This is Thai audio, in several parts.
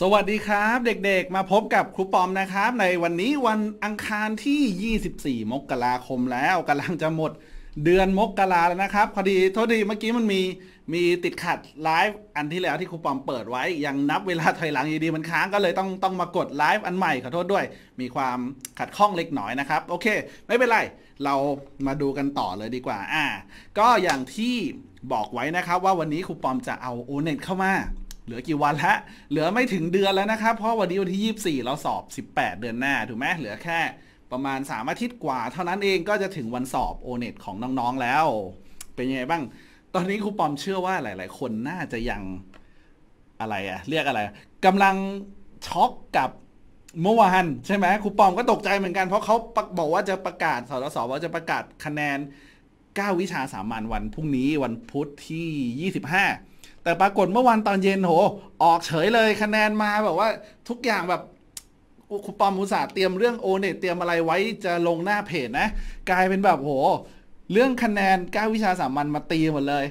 สวัสดีครับ เด็กๆ มาพบกับครูปอมนะครับ ในวันนี้วันอังคารที่ 24 มกราคมแล้วกำลังจะหมดเดือนมกราแล้วนะครับพอดีโทษดีเมื่อกี้มันมีมีติดขัดไลฟ์อันที่แล้วที่ครูปอมเปิดไว้ ยังนับเวลาถอยหลังอยู่ดีมันค้าง ก็เลยต้องต้องมากดไลฟ์อันใหม่ขอโทษด้วยมีความขัดข้องเล็กน้อยนะครับ โอเคไม่เป็นไร เรามาดูกันต่อเลยดีกว่า อ่า ก็อย่างที่บอกไว้นะครับ ว่าวันนี้ครูปอมจะเอาโอเน็ตเข้ามาเหลือกี่วันละเหลือไม่ถึงเดือนแล้วนะครับ เพราะวันนี้วันที่ 24 เราสอบ 18 เดือนหน้า ถูกไหมเหลือแค่ประมาณ 3 อาทิตย์กว่า เท่านั้นเองก็จะถึงวันสอบโอเน็ตของน้องๆแล้ว เป็นยังไงบ้าง ตอนนี้ครูปอมเชื่อว่าหลายๆ คนน่าจะยังอะไรอะเรียกอะไร กำลัง ช็อกกับเมื่อวานใช่ไหมครูปอมก็ตกใจเหมือนกัน เพราะเขาบอกว่าจะประกาศสสว่าจะประกาศคะแนน 9 วิชาสามัญวันพรุ่งนี้วันพุธที่ 25แต่ปรากฏเมื่อวันตอนเย็นโห ออกเฉยเลย คะแนนมาแบบว่าทุกอย่างแบบคูปอมอุตสาห์เตรียมเรื่องโอเน็ตเตรียมอะไรไว้จะลงหน้าเพจนะ กลายเป็นแบบโห เรื่องคะแนนก้าวิชาสามัญมาตีหมดเลย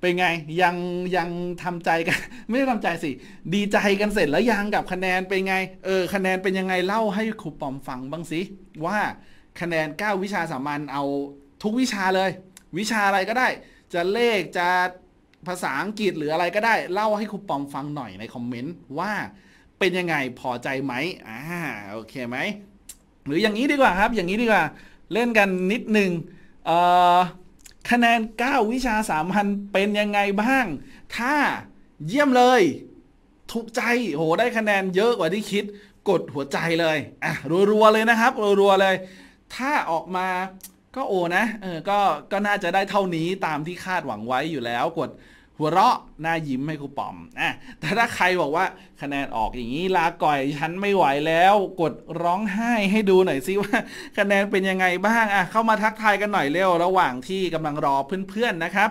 เป็นไงยังยังทำใจกัน ไม่ได้ทำใจสิ ดีใจกันเสร็จแล้วยัง กับคะแนนเป็นไงเออคะแนนเป็นยังไงเล่าให้ครูปอมฟังบ้างสิ ว่าคะแนนก้าวิชาสามัญเอา ทุกวิชาเลย วิชาอะไรก็ได้ จะเลขจะภาษาอังกฤษหรืออะไรก็ได้เล่าให้ครูปอมฟังหน่อยในคอมเมนต์ว่าเป็นยังไงพอใจไหมอ่าโอเคไหมหรืออย่างนี้ดีกว่าครับอย่างนี้ดีกว่าเล่นกันนิดหนึ่งคะแนน 9 วิชาสามพันเป็นยังไงบ้าง ถ้าเยี่ยมเลยถูกใจโห ได้คะแนนเยอะกว่าที่คิดกดหัวใจเลยอ่ะรัวๆเลยนะครับรัวๆเลย ถ้าออกมาก็โอนะเออก็ก็น่าจะได้เท่านี้ตามที่คาดหวังไว้อยู่แล้วกดหัวเราะหน้ายิ้มให้ครูปอมอ่ะแต่ถ้าใครบอกว่า คะแนนออกอย่างนี้ ลาก่อยฉันไม่ไหวแล้ว กดร้องไห้ให้ดูหน่อยซิว่า คะแนนเป็นยังไงบ้างอ่ะเข้ามาทักทายกันหน่อยเร็วระหว่างที่กำลังรอเพื่อนๆนะครับ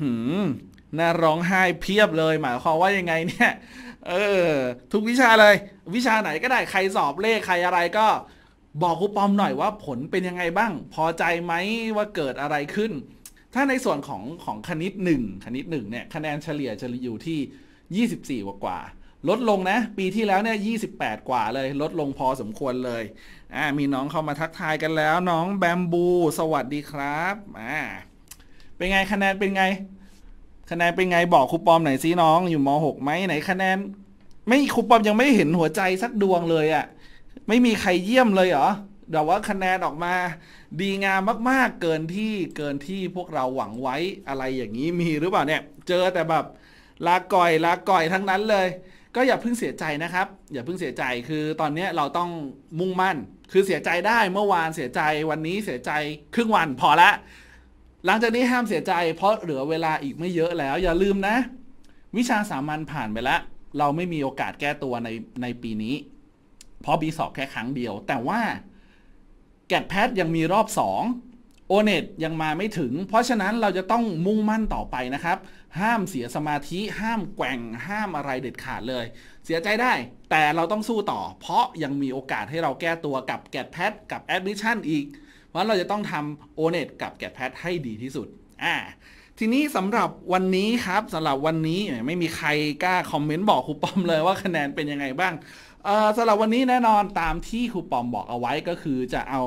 หืมน่าร้องไห้เพียบเลย หมายความว่ายังไงเนี่ยเออทุกวิชาเลย วิชาไหนก็ได้ใครสอบเลขใครอะไรก็ บอกครูปอมหน่อยว่า ผลเป็นยังไงบ้าง พอใจไหมว่าเกิดอะไรขึ้นถ้าในส่วนของของคณิตหนึ่งคณิตหนึ่งเนี่ยคะแนนเฉลี่ยจะอยู่ที่ 24 กว่ากว่าลดลงนะปีที่แล้วเนี่ย 28 กว่าเลยลดลงพอสมควรเลยอ่ามีน้องเข้ามาทักทายกันแล้วน้องแบมบูสวัสดีครับอ่าเป็นไงคะแนนเป็นไง คะแนนเป็นไงบอกครูปอมไหนสิน้องอยู่ม .6 ไหมไหนคะแนน ไม่ครูปอมยังไม่เห็นหัวใจสักดวงเลยอะ่ะ ไม่มีใครเยี่ยมเลยเหรอแต่ว่าคะแนน ออกมา ดีงามมากๆเกินที่เกินที่พวกเราหวังไว้อะไรอย่างนี้มีหรือเปล่าเนี่ย เจอแต่แบบลาก่อยลาก่อยทั้งนั้นเลย ก็อย่าเพิ่งเสียใจนะครับ อย่าเพิ่งเสียใจคือตอนนี้เราต้องมุ่งมั่น คือเสียใจได้เมื่อวานเสียใจวันนี้เสียใจครึ่งวันพอละหลังจากนี้ห้ามเสียใจ เพราะเหลือเวลาอีกไม่เยอะแล้ว อย่าลืม นะ วิชาสามัญผ่านไปแล้วเราไม่มีโอกาสแก้ตัวในในปีนี้ เพราะปีสอบแค่ครั้งเดียว แต่ว่าแกดแพดยังมีรอบ 2 o n e t ยังมาไม่ถึงเพราะฉะนั้นเราจะต้องมุ่งมั่นต่อไปนะครับ ห้ามเสียสมาธิห้าม แกว่งห้ามอะไรเด็ดขาดเลย เสียใจได้ แต่เราต้องสู้ต่อเพราะยังมีโอกาสให้เราแก้ตัวกับแกดแพดกับแอดมิชชั่นอีก เพราะเราจะต้องทำโอเน็ตกับแกดแพดให้ดีที่สุดอ่าทีนี้สำหรับวันนี้ครับสำหรับวันนี้ไม่มีใครกล้าคอมเมนต์บอกครูป้อมเลยว่าคะแนนเป็นยังไงบ้างสำหรับวันนี้แน่นอนตามที่ครูปอมบอกเอาไว้ก็คือจะเอา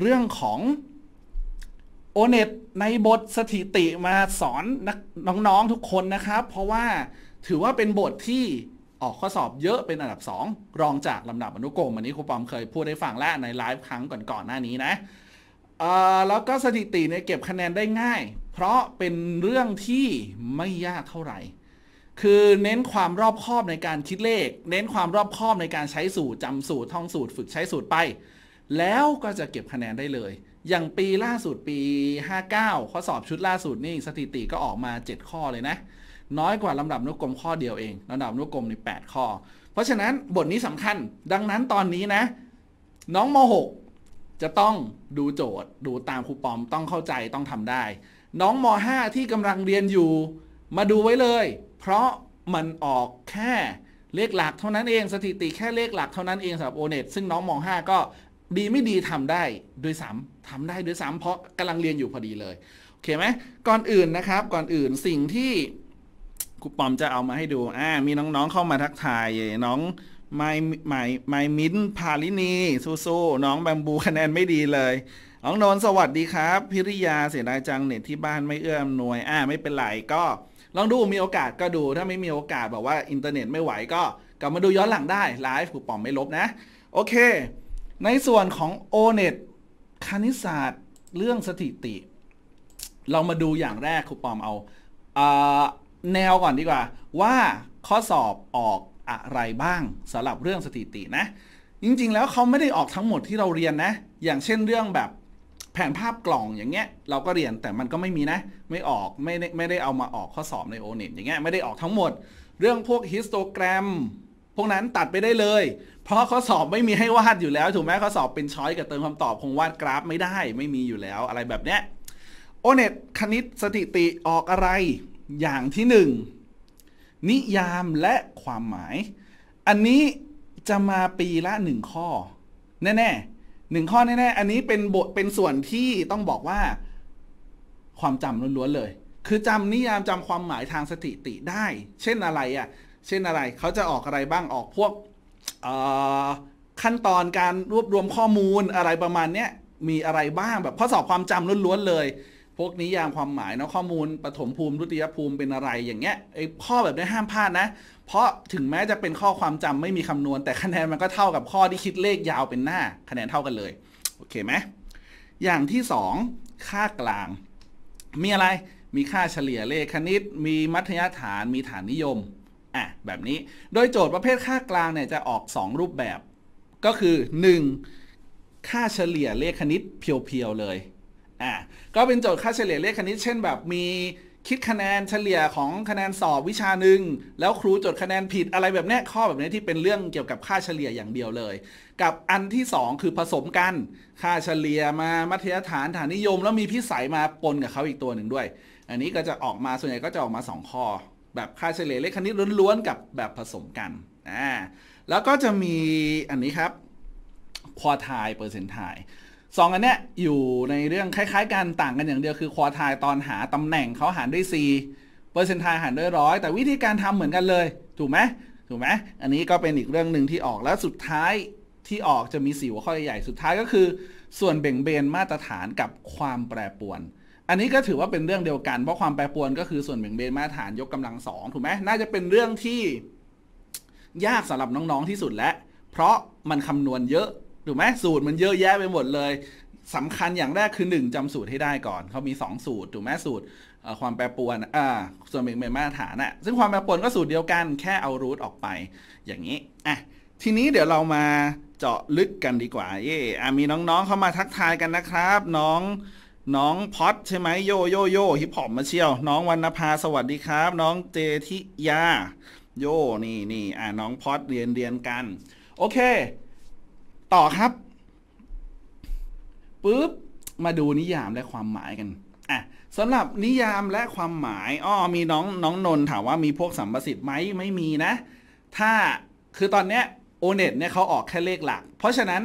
เรื่องของโอเน็ตในบทสถิติมาสอนน้องๆทุกคนนะครับ เพราะว่าถือว่าเป็นบทที่ออกข้อสอบเยอะเป็นอันดับ 2 รองจากลำดับอนุกรมอันนี้ครูปอมเคยพูดให้ฟังแล้วในไลฟ์ครั้งก่อนๆหน้านี้นะแล้วก็สถิติเนี่ยเก็บคะแนนได้ง่าย เพราะเป็นเรื่องที่ไม่ยากเท่าไหร่คือเน้นความรอบคอบในการคิดเลข เน้นความรอบคอบในการใช้สูตรจำสูตรท่องสูตรฝึกใช้สูตรไป แล้วก็จะเก็บคะแนนได้เลย อย่างปีล่าสุดปี 59 ข้อสอบชุดล่าสุดนี่ สถิติก็ออกมา 7 ข้อเลยนะ น้อยกว่าลำดับนุกรมข้อเดียวเองลำดับนุกรมใน8ข้อ เพราะฉะนั้นบทนี้สำคัญดังนั้นตอนนี้นะ น้องม .6 จะต้องดูโจทย์ดูตามครูปอมต้องเข้าใจต้องทำได้ น้องม .5 ที่กำลังเรียนอยู่มาดูไว้เลยเพราะมันออกแค่เลขหลักเท่านั้นเองสถิติแค่เลขหลักเท่านั้นเองสำหรับโอเน็ตซึ่งน้องมองห้าก็ดีไม่ดีทำได้ด้วยซ้ำทำได้ด้วยซ้ำเพราะกำลังเรียนอยู่พอดีเลยโอเคไหมก่อนอื่นนะครับก่อนอื่นสิ่งที่ครูปอมจะเอามาให้ดู อ่ามีน้อง ๆเข้ามาทักทายน้องไมไมไมมิ้นพาลินีสู้้น้องแบมบูคะแนนไม่ดีเลย น้องนนสวัสดีครับพิริยาเสียดายจังเน็ตที่บ้านไม่เอื้ออำนวยอ่าไม่เป็นไรก็ลองดูมีโอกาสก็ดูถ้าไม่มีโอกาสบอกว่าอินเทอร์เน็ตไม่ไหวก็ กลับมาดูย้อนหลังได้ไลฟ์ครูปอมไม่ลบนะโอเคในส่วนของ o n e t คณิตศาสตร์ เรื่องสถิติ เรามาดูอย่างแรกครูปอมเอาเอแนวก่อนดีกว่าว่าข้อสอบออกอะไรบ้างสำหรับเรื่องสถิตินะ จริงๆแล้วเขาไม่ได้ออกทั้งหมดที่เราเรียนนะอย่างเช่นเรื่องแบบแผนภาพกล่องอย่างเงี้ยเราก็เรียนแต่มันก็ไม่มีนะ ไม่ออกไม่ได้ไม่ได้เอามาออกข้อสอบในโอเน็ตอย่างเงี้ยไม่ได้ออกทั้งหมด เรื่องพวกฮิสโตแกรม พวกนั้นตัดไปได้เลย เพราะข้อสอบไม่มีให้วาดอยู่แล้ว ถูกไหมข้อสอบเป็นช้อยกับเติมคำตอบคงวาดกราฟไม่ได้ ไม่มีอยู่แล้วอะไรแบบเนี้ยโอเน็ตคณิตสถิติออกอะไรอย่างที่หนึ่งนิยามและความหมาย อันนี้จะมาปีละหนึ่งข้อแน่ๆหนึ่งข้อแน่ๆ อันนี้เป็นบทเป็นส่วนที่ต้องบอกว่าความจำล้วน ๆเลย คือจำนิยามจำความหมายทาง สถิติได้ เช่นอะไรอ่ะ เช่นอะไร เขาจะออกอะไรบ้างออกพวกขั้นตอนการรวบ รวมข้อมูลอะไรประมาณเนี้ยมีอะไรบ้างแบบข้อสอบความจำล้วนๆเลย พวกนิยามความหมายเนาะข้อมูลปฐมภูมิรุติยภูมิเป็นอะไร อย่างเงี้ยไอ้ข้อแบบนี้ห้ามพลาดนะเพราะถึงแม้จะเป็นข้อความจำไม่มีคำนวณแต่คะแนนมันก็เท่ากับข้อที่คิดเลขยาวเป็นหน้าคะแนนเท่ากันเลยโอเคไหมอย่างที่ 2 ค่ากลาง มีอะไรมีค่าเฉลี่ยเลขคณิต มีมัธยฐาน มีฐานนิยมอ่ะแบบนี้โดยโจทย์ประเภทค่ากลางเนี่ยจะออก 2 รูปแบบ ก็คือ 1. ค่าเฉลี่ยเลขคณิตเพียวๆเลยอ่ะก็เป็นโจทย์ค่าเฉลี่ยเลขคณิตเช่นแบบมีคิดคะแนนเฉลี่ยของคะแนนสอบวิชาหนึ่งแล้วครูจดคะแนนผิดอะไรแบบนี้ข้อแบบนี้ที่เป็นเรื่องเกี่ยวกับค่าเฉลี่ยอย่างเดียวเลย กับอันที่ 2 คือผสมกัน ค่าเฉลี่ยมามัธยฐานฐานนิยมแล้วมีพิสัยมาปนกับเขาอีกตัวหนึ่งด้วย อันนี้ก็จะออกมาส่วนใหญ่ก็จะออกมา 2 ข้อแบบค่าเฉลี่ยเลขคณิตล้วนๆกับแบบผสมกันอ่าแล้วก็จะมีอันนี้ครับควอไทเปอร์เซนต์ไทสองอันเนี้ยอยู่ในเรื่องคล้ายๆกันต่าง กันอย่างเดียว คือควอไทตอนหา ตำแหน่งเขาหารด้วย C เปอร์เซนทาไทหารด้วยร้อย แต่วิธีการทำเหมือนกันเลย ถูกไหมถูกไหมอันนี้ก็เป็นอีกเรื่องหนึ่งที่ออกแล้ว สุดท้ายที่ออกจะมีสี่หัวข้อใหญ่สุดท้ายก็คือ ส่วนเบ่งเบนมาตรฐานกับความแปรปรวน อันนี้ก็ถือว่าเป็นเรื่องเดียวกันเพราะความแปรปรวนก็คือส่วนเบ่งเบนมาตรฐานยกกำลังสองถูกไหมน่าจะเป็นเรื่องที่ยากสำหรับน้องๆที่สุดและ เพราะมันคำนวณเยอะถูกไหมสูตรมันเยอะแยะไปหมดเลยสำคัญอย่างแรกคือ 1จำสูตรให้ได้ก่อนเขามี2สูตรถูกไหมสูตร ความแปรปรวนอ่าส่วนเป็เมมาตรฐานอะซึ่งความแปรปรวนก็สูตรเดียวกัน แค่เอารูทออกไปอย่างนี้อ่ะทีนี้เดี๋ยวเรามาเจาะลึกกันดีกว่าเย่อมีน้อง ๆเข้ามาทักทายกันนะครับ น้องน้องพอดใช่ไหมโยโยโยฮิปฮอปมาเชียว น้องวรรณภาสวัสดีครับ น้องเจทิยาโยนี่นี่อ่าน้องพอดเรียนเรียนกัน โอเคต่อ ครับปุ๊บมาดูนิยาม และความหมายกันอ่ะสำหรับนิยามและความหมายอ้อมีน้องน้องนนถามว่ามีพวกสัมประสิทธิ์ไหม ไม่มีนะ ถ้าคือตอนเนี้ยโอเน็ตเนี่ยเขาออกแค่เลขหลัก เพราะฉะนั้น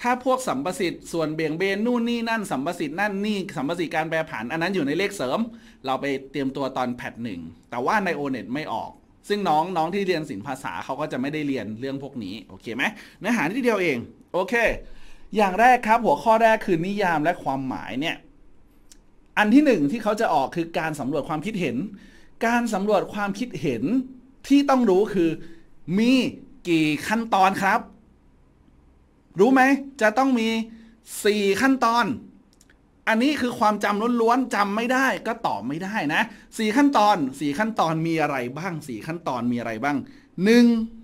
ถ้าพวกสัมประสิทธิ์ส่วนเบี่ยงเบนนู่นนี่นั่น สัมประสิทธิ์นั่นนี่สัมประสิทธิ์การแปรผันอันนั้น อยู่ ในเลขเสริม เราไปเตรียมตัวตอนแพทหนึ่งแต่ว่าในโอเน็ตไม่ออก ซึ่งน้องน้องที่เรียนศิลปภาษาเขาก็จะไม่ได้เรียนเรื่องพวกนี้โอเคไหมเนื้อหาที่เดียวเองโอเค อย่างแรกครับหัวข้อแรกคือนิยามและความหมายเนี่ย อันที่หนึ่งที่เขาจะออกคือการสำรวจความคิดเห็น การสำรวจความคิดเห็น ที่ต้องรู้คือ มีกี่ขั้นตอนครับ รู้ไหมจะต้องมี 4 ขั้นตอน อันนี้คือความจำล้วนๆจำไม่ได้ก็ ตอบ ไม่ได้นะ4ขั้นตอน4 ขั้นตอนมีอะไรบ้าง 4 ขั้นตอนมีอะไรบ้าง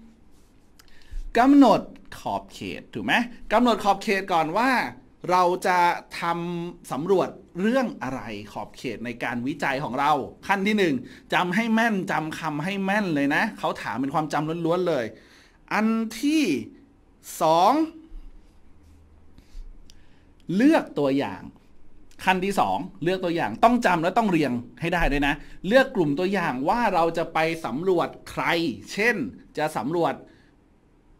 1. กำหนดขอบเขตถูกไหมกำหนดขอบเขตก่อนว่าเราจะทำสำรวจเรื่องอะไรขอบเขตในการวิจัยของเรา ขั้นที่1 จำให้แม่น จำคำให้แม่นเลยนะ เขาถามเป็นความจำล้วนๆเลย อันที่ 2 เลือกตัวอย่าง ขั้นที่2เลือกตัวอย่างต้องจำและต้องเรียงให้ได้ด้วยนะ เลือกกลุ่มตัวอย่างว่าเราจะไปสำรวจใครเช่น จะสำรวจ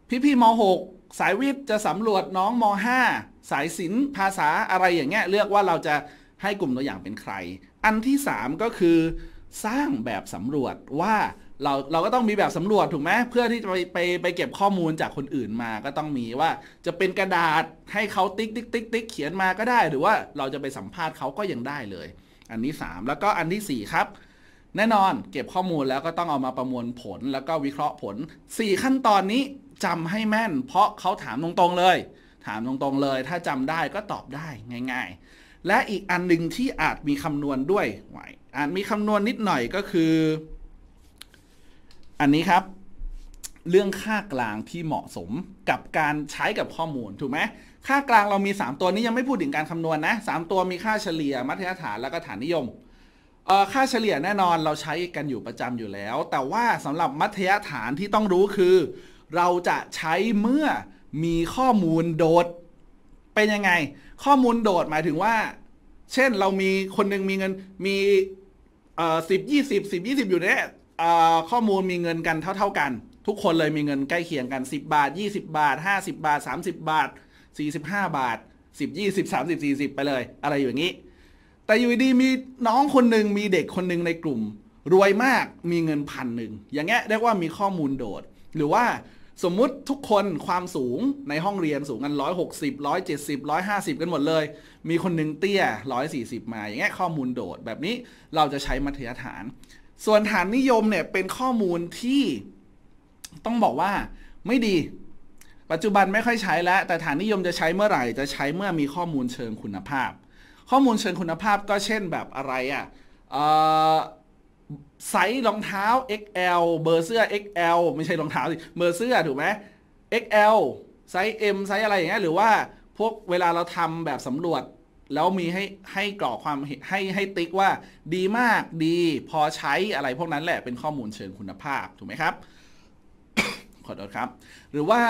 พี่พี่ม .6 สายวิทย์จะสำรวจน้องม .5 สายศิลป์ภาษาอะไรอย่างเงี้ยเลือกว่าเราจะให้กลุ่มตัวอย่างเป็นใคร อันที่3ก็คือ สร้างแบบสำรวจว่าเราเราก็ต้องมีแบบสำรวจถูกไหมเพื่อที่จะไปไปไปเก็บข้อมูลจากคนอื่นมาก็ต้องมีว่า จะเป็นกระดาษให้เขาติ๊กติ๊กติ๊กติ๊กเขียนมาก็ได้ หรือว่าเราจะไปสัมภาษณ์เขาก็ยังได้เลย อันนี้3แล้วก็อันที่4ครับ แน่นอนเก็บข้อมูลแล้วก็ต้องเอามาประมวลผลแล้วก็วิเคราะห์ผล 4 ขั้นตอนนี้จำให้แม่น เพราะเขาถามตรง ๆ เลย ถามตรงๆเลย ถ้าจำได้ก็ตอบได้ง่าย ๆ และอีกอันหนึ่งที่อาจมีคำนวณด้วยไอาจมีคำนวณนิดหน่อยก็คือ อันนี้ครับ เรื่องค่ากลางที่เหมาะสมกับการใช้กับข้อมูลถูกไหมค่ากลางเรามี 3 ตัวนี้ยังไม่พูดถึงการคำนวณนะสตัวมีค่าเฉลี่ยมัธยฐานและก็ฐานนิยมค่าเฉลี่ยแน่นอนเราใช้กันอยู่ประจำอยู่แล้ว แต่ว่าสำหรับมัธยฐานที่ต้องรู้คือเราจะใช้เมื่อมีข้อมูลโดดเป็นยังไงข้อมูลโดดหมายถึงว่า เช่นเรามีคนหนึ่งมีเงินมีสิบยี่สิบสิบยี่สิบอยู่เนี่ยข้อมูลมีเงินกันเท่าเท่ากัน ทุกคนเลยมีเงินใกล้เคียงกัน 10 บาท 20 บาท 50 บาท 30 บาท 45 บาท 10 20 30 40 ไปเลย อะไรอย่างนี้ แต่อยู่ดี มีน้องคนหนึ่งมีเด็กคนหนึ่งในกลุ่มรวยมากมีเงินพันหนึ่งอย่างเงี้ยเรียกว่ามีข้อมูลโดดหรือว่าสมมุติทุกคนความสูงในห้องเรียนสูงกัน 160 170 150 กันหมดเลย มีคนหนึ่งเตี้ย 140 มา อย่างเงี้ยข้อมูลโดดแบบนี้เราจะใช้มัธยฐาน ส่วนฐานนิยมเนี่ยเป็นข้อมูลที่ต้องบอกว่าไม่ดี ปัจจุบันไม่ค่อยใช้แล้ว แต่ฐานนิยมจะใช้เมื่อไหร่จะใช้เมื่อมีข้อมูลเชิงคุณภาพ ข้อมูลเชิงคุณภาพก็เช่นแบบอะไรอะ่ะไซส์รองเท้า XL เบอร์เสื้อ XL ไม่ใช่รองเท้าสิ เบอร์เสื้อถูกไหม XL ไซส์ M ไซส์อะไรอย่างเงี้ย หรือว่าพวกเวลาเราทำแบบสำรวจ แล้วมีให้ให้กรอกความให้ให้ติ๊กว่า ดีมากดี พอใช้อะไรพวกนั้นแหละเป็นข้อมูลเชิงคุณภาพ ถูกไหมครับ ขอโทษครับ หรือว่า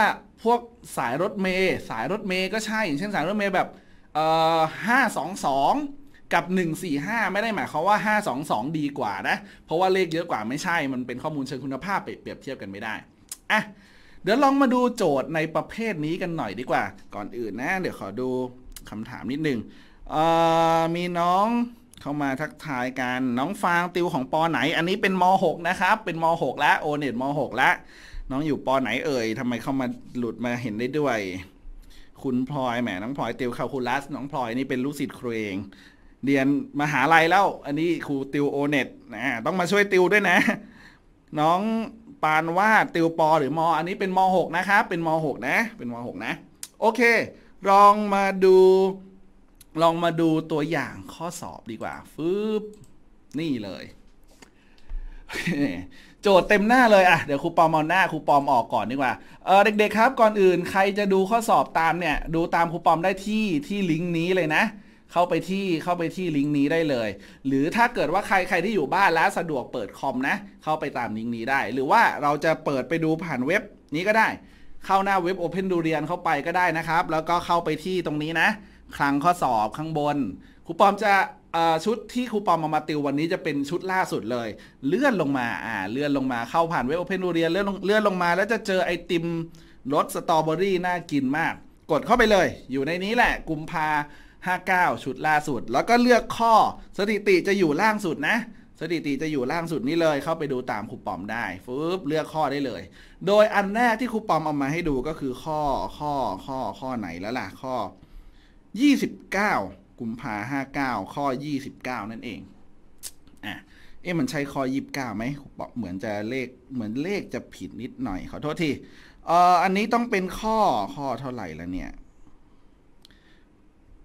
พวกสายรถเมย์สายรถเมย์ก็ใช่อย่างเช่นสายรถเมย์แบบเอ่อห้าสองสองกับ145 ไม่ได้หมายความว่า 522 ดีกว่านะ เพราะว่าเลขเยอะกว่าไม่ใช่มันเป็นข้อมูลเชิงคุณภาพ เปรียบเทียบกันไม่ได้อ่ะเดี๋ยวลองมาดูโจทย์ในประเภทนี้กันหน่อยดีกว่า ก่อนอื่นนะ เดี๋ยวขอดูคำถามนิดนึงมีน้องเข้ามาทักทายกัน น้องฟางติวของปอไหน อันนี้เป็นม .6 นะครับเป็นม .6 แล้วโอเน็ตม .6 แล้วน้องอยู่ปอไหนเอ่ยทำไมเข้ามาหลุดมาเห็นได้ด้วย คุณพลอยแหมน้องพลอยติวคาคูลัส น้องพลอยนี่เป็นลูกศิษย์ครูเองเรียนมหาลัยแล้วอันนี้ครูติวโอเน็ตนะต้องมาช่วยติวด้วยนะ น้องปานวาดติวปอหรือมออันนี้เป็นม .6 นะครับ เป็นม .6 นะเป็นม .6 นะโอเค ลองมาดู ลองมาดูตัวอย่างข้อสอบดีกว่าฟืบนี่เลย โจทย์เต็มหน้าเลยอ่ะเดี๋ยวครูปอมเอาหน้าครูปอมออกก่อนดีกว่าเออเด็กๆครับก่อนอื่นใครจะดูข้อสอบตามเนี่ย ดูตามครูปอมได้ที่ที่ลิงก์นี้เลยนะเข้าไปที่ เข้าไปที่ลิงก์นี้ได้เลย หรือถ้าเกิดว่าใคร ใครที่อยู่บ้านแล้วสะดวกเปิดคอมนะ เข้าไปตามลิงก์นี้ได้ หรือว่าเราจะเปิดไปดูผ่านเว็บนี้ก็ได้ เข้าหน้าเว็บ Open ดูเรียนเข้าไปก็ได้นะครับ แล้วก็เข้าไปที่ตรงนี้นะคลังข้อสอบข้างบน ครูปอมจะชุดที่ครูปอมมามาติววันนี้จะเป็นชุดล่าสุดเลย เลื่อนลงมาอ่าเลื่อนลงมา เข้าผ่านเว็บ open d ดูเรียนเลื่อนเลื่อนลงมา แล้วจะเจอไอติมรสสตรอเบอรี่น่ากินมาก กดเข้าไปเลย อยู่ในนี้แหละ กุมภา59 ชุดล่าสุด แล้วก็เลือกข้อ สถิติจะอยู่ล่างสุดนะ สถิติจะอยู่ล่างสุดนี้เลย เข้าไปดูตามครูปอมได้ฟืบเลือกข้อได้เลย โดยอันแรกที่ครูปอมเอามาให้ดูก็คือข้อข้อข้อข้อไหนแล้วล่ะข้อ 29 กุมภา59 ข้อ 29 นั่นเอง อ่ะ เอ๊ะมันใช้ข้อ 29ไหมเหมือนจะเลขเหมือนเลขจะผิดนิดหน่อยขอโทษทีเอ่ออันนี้ต้องเป็นข้อข้อเท่าไหร่ละเนี่ย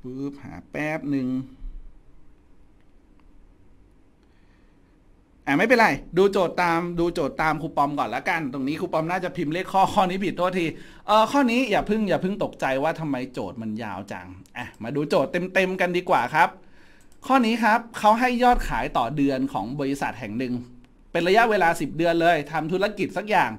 ปึ๊บ หาแป๊บหนึ่งอ่ะไม่เป็นไร ดูโจทย์ตามดูโจทย์ตามครูปอมก่อนละกัน ตรงนี้ครูปอมน่าจะพิมพ์เลขข้อข้อนี้ผิดโทษทีเออข้อนี้อย่าพึ่งอย่าพึ่งตกใจว่าทำไมโจทย์มันยาวจังอ่ะมาดูโจทย์เต็มๆกันดีกว่าครับ ข้อนี้ครับเขาให้ยอดขายต่อเดือนของบริษัทแห่งหนึ่งเป็นระยะเวลา 10 เดือนเลยทำธุรกิจสักอย่าง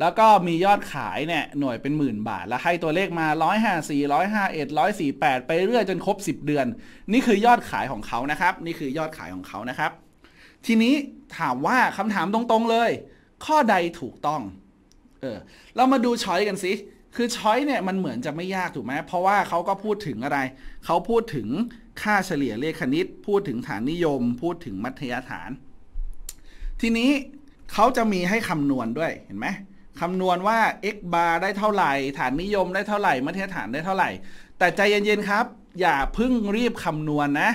แล้วก็มียอดขายเนี่ยหน่วยเป็นหมื่นบาท แล้วให้ตัวเลขมา 154 151 148 ไปเรื่อยจน ครบ10 เดือนนี่คือยอดขายของเขานะครับ นี่คือยอดขายของเขานะครับ ทีนี้ถามว่าคำถามตรง ๆ เลย ข้อใดถูกต้องเออเรามาดูช้อยกันสิคือช้อยเนี่ยมันเหมือนจะไม่ยากถูกไหมเพราะว่าเขาก็พูดถึงอะไรเขาพูดถึงค่าเฉลี่ยเลขคณิต พูดถึงฐานนิยม พูดถึงมัธยฐาน ทีนี้เขาจะมีให้คำนวณด้วยเห็นไหมคำนวณว่า x bar ได้เท่าไหร่ ฐานนิยมได้เท่าไหร่มัธยฐานได้เท่าไหร่ แต่ใจเย็นๆครับ อย่าพึ่งรีบคำนวณนะ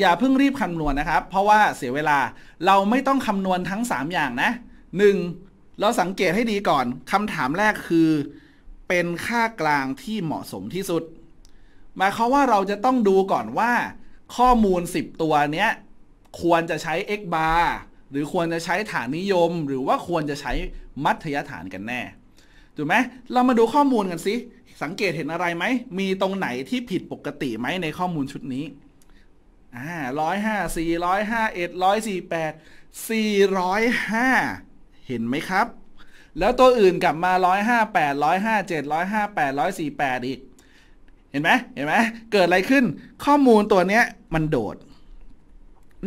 อย่าเพิ่งรีบคำนวณนะครับ เพราะว่าเสียเวลาเราไม่ต้องคำนวณทั้ง 3 อย่างนะ 1. เราสังเกตให้ดีก่อนคำถามแรกคือ เป็นค่ากลางที่เหมาะสมที่สุดหมายความว่าเราจะต้องดูก่อนว่า ข้อมูล 10 ตัวเนี้ยควรจะใช้ x bar หรือควรจะใช้ฐานนิยม หรือว่าควรจะใช้มัธยฐานกันแน่ ถูกไหมเรามาดูข้อมูลกันสิสังเกตเห็นอะไรไหม มีตรงไหนที่ผิดปกติไหมในข้อมูลชุดนี้อ5าร้อยห้าสี่ร้อยห้าเอ็ดร้อยสี่แปดสี่ร้อยห้าเห็นไหมครับ แล้วตัวอื่นกลับมาร้อยห้าแปดร้อยห้าเจ็ดร้อยห้าแปดร้อยสี่แปดอีก เห็นไหมเห็นไหมเกิดอะไรขึ้น ข้อมูลตัวเนี้ยมันโดด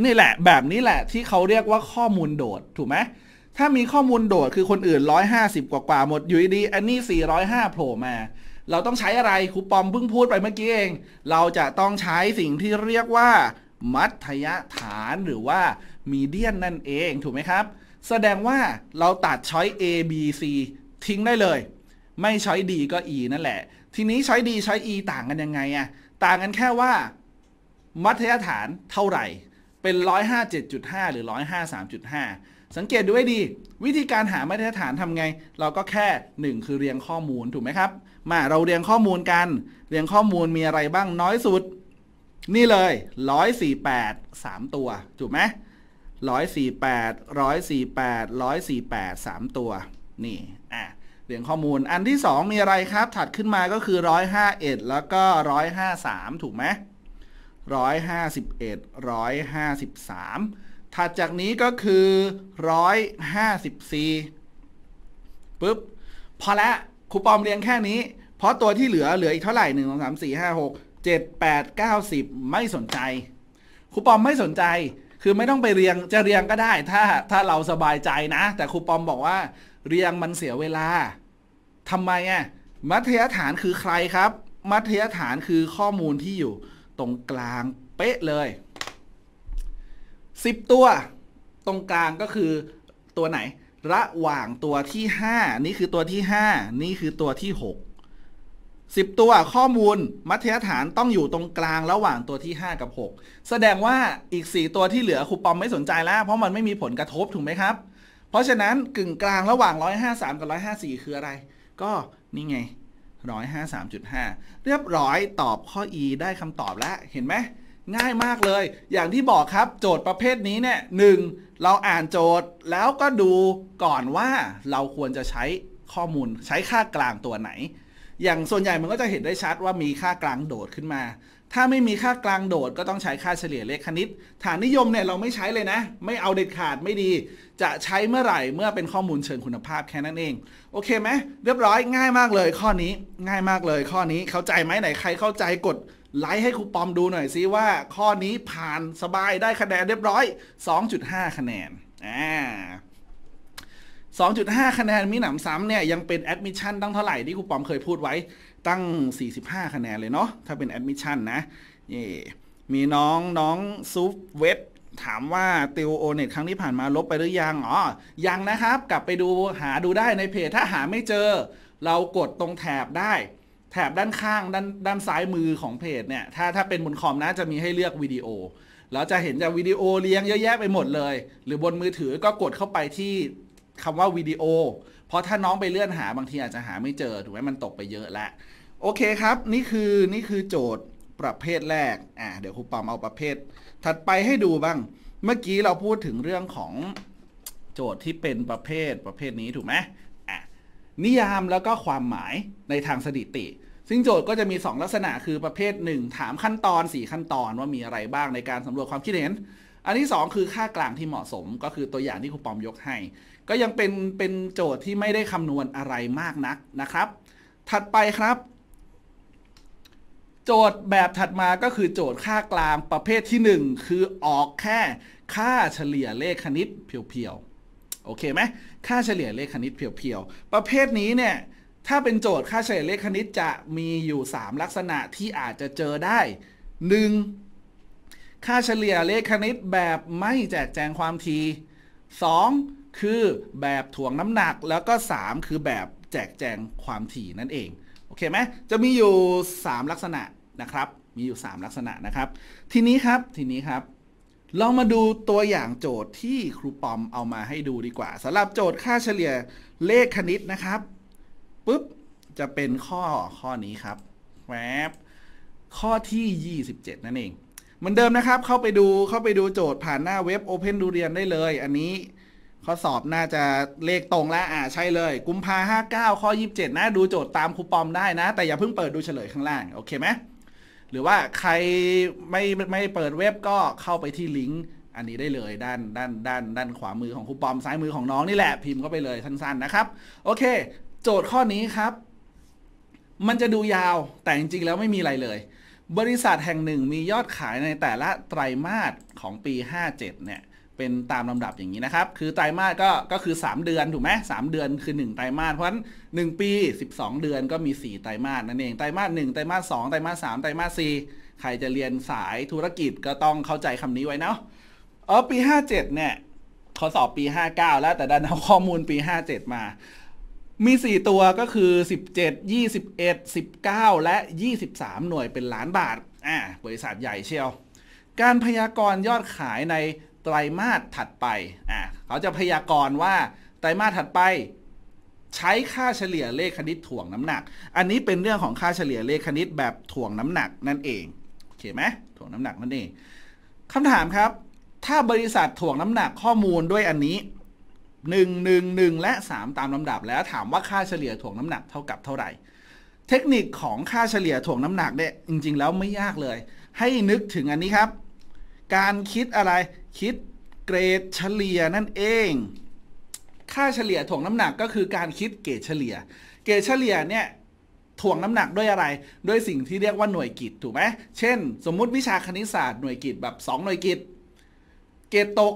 นี่แหละ แบบนี้แหละที่เขาเรียกว่าข้อมูลโดด ถูกไหมถ้ามีข้อมูลโดดคือคนอื่น 150 กว่ากว่าหมดอยู่ดี อันนี้ 405โผล่มา เราต้องใช้อะไรครูปอมเพิ่งพูดไปเมื่อกี้เอง เราจะต้องใช้สิ่งที่เรียกว่ามัธยฐานหรือว่ามีเดียนนั่นเองถูกไหมครับ แสดงว่าเราตัดช้อย A B C ทิ้งได้เลย ไม่ช้อย D ก็ E นั่นแหละ ทีนี้ช้อย D ช้อย E ต่างกันยังไงอะต่างกันแค่ว่า มัธยฐานเท่าไหร่เป็น157.5หรือ153.5สังเกตดูให้ดี วิธีการหามาตรฐานทำไง เราก็แค่ 1 คือเรียงข้อมูลถูกไหมครับ มาเราเรียงข้อมูลกัน เรียงข้อมูลมีอะไรบ้างน้อยสุดนี่เลย 148 3 ตัว ถูกไหม148 148 148 3 ตัว นี่ อ่ะ เรียงข้อมูลอันที่ 2 มีอะไรครับ ถัดขึ้นมาก็คือ 151 แล้วก็153 ถูกไหม151 153ถัดจากนี้ก็คือร้4อยหาสิบสี่ปุ๊บพอละครูปอมเรียงแค่นี้ เพราะตัวที่เหลือเหลืออีกเท่าไหร่หนึ่งสองสามสี่ห้าหกเจ็ดแปดเก้าสิบไม่สนใจครูปอมไม่สนใจ คือไม่ต้องไปเรียงจะเรียงก็ได้ถ้าถ้าเราสบายใจนะ แต่ครูปอมบอกว่าเรียงมันเสียเวลาทำไมอ่ะมัธยฐานคือใครครับ มัธยฐานคือข้อมูลที่อยู่ตรงกลางเป๊ะเลย10 ตัวตรงกลางก็คือตัวไหน ระหว่างตัวที่ 5 นี่คือตัวที่ 5 นี่คือตัวที่ 6 10 ตัวข้อมูลมัธยฐานต้องอยู่ตรงกลางระหว่างตัวที่ 5 กับ 6 แสดงว่าอีก 4 ตัวที่เหลือครูปอมไม่สนใจแล้วเพราะมันไม่มีผลกระทบถูกไหมครับ เพราะฉะนั้นกึ่งกลางระหว่าง 153กับ154 คืออะไร ก็นี่ไง 153.5 เรียบร้อยตอบข้อ E ได้คำตอบแล้วเห็นไหมง่ายมากเลย อย่างที่บอกครับ โจทย์ประเภทนี้เนี่ยหนึ่งเราอ่านโจทย์ แล้วก็ดูก่อนว่าเราควรจะใช้ข้อมูลใช้ค่ากลางตัวไหน อย่างส่วนใหญ่มันก็จะเห็นได้ชัดว่ามีค่ากลางโดดขึ้นมา ถ้าไม่มีค่ากลางโดดก็ต้องใช้ค่าเฉลี่ยเลขคณิตฐานนิยมเนี่ยเราไม่ใช้เลยนะ ไม่เอาเด็ดขาดไม่ดี จะใช้เมื่อไหร่เมื่อเป็นข้อมูลเชิงคุณภาพแค่นั้นเองโอเคไหมเรียบร้อยง่ายมากเลยข้อนี้ง่ายมากเลย ข้อนี้เข้าใจไหมไหน ใครเข้าใจกดไลค์ให้ครูปอมดูหน่อยซิว่าข้อนี้ผ่านสบายได้คะแนนเรียบร้อย 2.5 คะแนนอ่า2.5 คะแนนมีหนำซ้ำเนี่ย ยังเป็นแอดมิชชั่นตั้งเท่าไหร่ที่ครูปอมเคยพูดไว้ตั้ง 45 คะแนนเลยเนาะถ้าเป็นแอดมิชชั่นนะนี่มีน้องน้องซูฟเวทถามว่า ติวโอเน็ตครั้งที่ผ่านมาลบไปหรือยังอ๋อยังนะครับ กลับไปดูหาดูได้ในเพจ ถ้าหาไม่เจอ เรากดตรงแถบได้แถบด้านข้างด้านด้านซ้ายมือของเพจเนี่ยถ้าถ้าเป็นบนคอมนะจะมีให้เลือกวิดีโอแล้วจะเห็นจากวิดีโอเลี้ยงเยอะแยะไปหมดเลย หรือบนมือถือก็กดเข้าไปที่คำว่าวิดีโอเพราะถ้าน้องไปเลื่อนหาบางทีอาจจะหาไม่เจอถูกไหมมันตกไปเยอะละ โอเคครับ นี่คือนี่คือโจทย์ประเภทแรกอ่าเดี๋ยวครูปอมเอาประเภท ถัดไปให้ดูบ้าง เมื่อกี้เราพูดถึงเรื่องของโจทย์ที่เป็นประเภทประเภทนี้ถูกไหมอ่นิยามแล้วก็ความหมายในทางสถิติซึ่งโจทย์ก็จะมี 2 ลักษณะคือประเภท 1 ถามขั้นตอน4ขั้นตอนว่ามีอะไรบ้างในการสำรวจความคิดเห็นอันที่2คือค่ากลางที่เหมาะสม ก็คือตัวอย่างที่ครูปอมยกให้ ก็ยังเป็นเป็นโจทย์ที่ไม่ได้คำนวณอะไรมากนักนะครับ ถัดไปครับ โจทย์แบบถัดมาก็คือ โจทย์ค่ากลางประเภทที่ 1 คือออกแค่ ค่าเฉลี่ยเลขคณิตเพียวๆโอเคไหมค่าเฉลี่ยเลขคณิตเพียวๆประเภทนี้เนี่ยถ้าเป็นโจทย์ค่าเฉลี่ยเลขคณิตจะมีอยู่ 3 ลักษณะที่อาจจะเจอได้ 1. ค่าเฉลี่ยเลขคณิตแบบไม่แจกแจงความที 2. คือแบบถ่วงน้ำหนักแล้วก็ 3 คือแบบแจกแจงความถี่นั่นเอง โอเคไหมจะมีอยู่ 3 ลักษณะนะครับ มีอยู่ 3 ลักษณะนะครับ ทีนี้ครับทีนี้ครับ ลองมาดูตัวอย่างโจทย์ที่ครูปอมเอามาให้ดูดีกว่าสำหรับโจทย์ค่าเฉลี่ยเลขคณิตนะครับปุ๊บ จะเป็นข้อข้อนี้ครับ แวบข้อที่ 27 นั่นเอง เหมือนเดิมนะครับเข้าไปดูเข้าไปดูโจทย์ผ่านหน้าเว็บ Open ดูเรียนได้เลย อันนี้ข้อสอบน่าจะเลขตรงแล้วอ่าใช่เลย กุมภาห้าเก้าข้อ 27นะดูโจทย์ตามคูปองได้นะ แต่อย่าเพิ่งเปิดดูเฉลยข้างล่าง โอเคไหมหรือว่าใครไม่ไม่เปิดเว็บก็เข้าไปที่ลิงก์อันนี้ได้เลย ด้านด้าน ด้านด้าน ขวามือของคูปอมซ้ายมือของน้องนี่แหละพิมพ์เข้าไปเลยสั้นๆนะครับโอเคโจทย์ข้อนี้ครับ มันจะดูยาวแต่จริงๆแล้วไม่มีอะไรเลย บริษัทแห่งหนึ่งมียอดขายในแต่ละไตรมาสของปี 57 เนี่ยเป็นตามลำดับอย่างนี้นะครับคือไตรมาสก็ก็คือ 3 เดือนถูกไหมสเดือนคือ 1 ไตรมาสเพราะฉะนั้น1ปี 12 เดือนก็มี 4 ไตรมาสนั่นเองไตรมาส1ไตรมาส2ไตรมาส3ไตรมาส4ใครจะเรียนสายธุรกิจก็ต้องเข้าใจคำนี้ไว้เนาะเออปี57เนี่ยเขาสอบปี59แล้วแต่ดันเอาข้อมูลปี57มามี 4 ตัวก็คือ 17 21 19 และ 23 หน่วยเป็นล้านบาทอ่าบริษัทใหญ่เชียว การพยากรณ์ยอดขายในไตรามาสถัดไปอ่าเขาจะพยากรณ์ว่าไตรามาสถัดไป ใช้ค่าเฉลี่ยเลขคณิตถ่วงน้ำหนัก อันนี้เป็นเรื่องของค่าเฉลี่ยเลขคณิตแบบถ่วงน้ำหนักนั่นเองโอเคไหมถ่วงน้ำหนักนั่นเองคำถามครับ ถ้าบริษัทถ่วงน้ำหนักข้อมูลด้วยอันนี้1 1 1และ3 ตามลำดับ แล้วถามว่าค่าเฉลี่ยถ่วงน้ำหนักเท่ากับเท่าไหร่ เทคนิคของค่าเฉลี่ยถ่วงน้ำหนักเนี่ย จริงๆ แล้วไม่ยากเลย ให้นึกถึงอันนี้ครับ การคิดอะไร คิดเกรดเฉลี่ยนั่นเอง ค่าเฉลี่ยถ่วงน้ำหนักก็คือการคิดเกรดเฉลี่ย เกรดเฉลี่ยเนี่ยถ่วงน้ำหนักด้วยอะไร ด้วยสิ่งที่เรียกว่าหน่วยกิจถูกไหม เช่น สมมุติวิชาคณิตศาสตร์หน่วยกิจแบบ 2 หน่วยกิจเกรดตก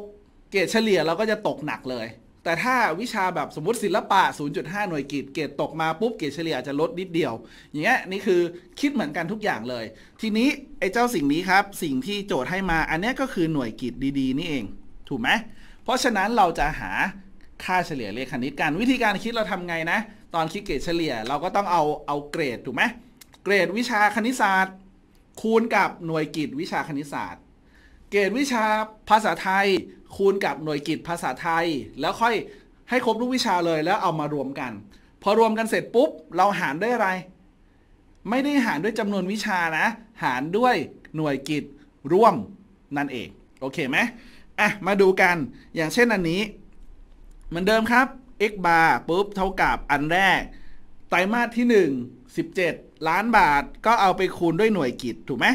เกรดเฉลี่ยเราก็จะตกหนักเลยแต่ถ้าวิชาแบบสมมติศิลปะ 0.5 หน่วยกิจเกรดตกมาปุ๊บเกรดเฉลี่ยจะลดนิดเดียว อย่างเงี้ยนี่คือคิดเหมือนกันทุกอย่างเลย ทีนี้ ไอ้เจ้าสิ่งนี้ครับ สิ่งที่โจทย์ให้มาอันนี้ก็คือหน่วยกิจดี ๆ นี่เอง ถูกไหม เพราะฉะนั้นเราจะหาค่าเฉลี่ยเลขคณิตกัน วิธีการคิดเราทำไงนะ ตอนคิดเกรดเฉลี่ยเราก็ต้องเอาเอาเกรดถูกไหมเกรดวิชาคณิตศาสตร์ คูณกับหน่วยกิจวิชาคณิตศาสตร์เกรดวิชาภาษาไทยคูณกับหน่วยกิจภาษาไทย แล้วค่อยให้ครบทุกวิชาเลยแล้วเอามารวมกัน พอรวมกันเสร็จปุ๊บ เราหารด้วยอะไร ไม่ได้หารด้วยจำนวนวิชานะ หารด้วยหน่วยกิจร่วมนั่นเองโอเคไหมอ่ะมาดูกันอย่างเช่นอันนี้ เหมือนเดิมครับ x bar ปุ๊บเท่ากับอันแรก ไตรมาสที่ 1 17 ล้านบาทก็เอาไปคูณด้วยหน่วยกิจถูกไหม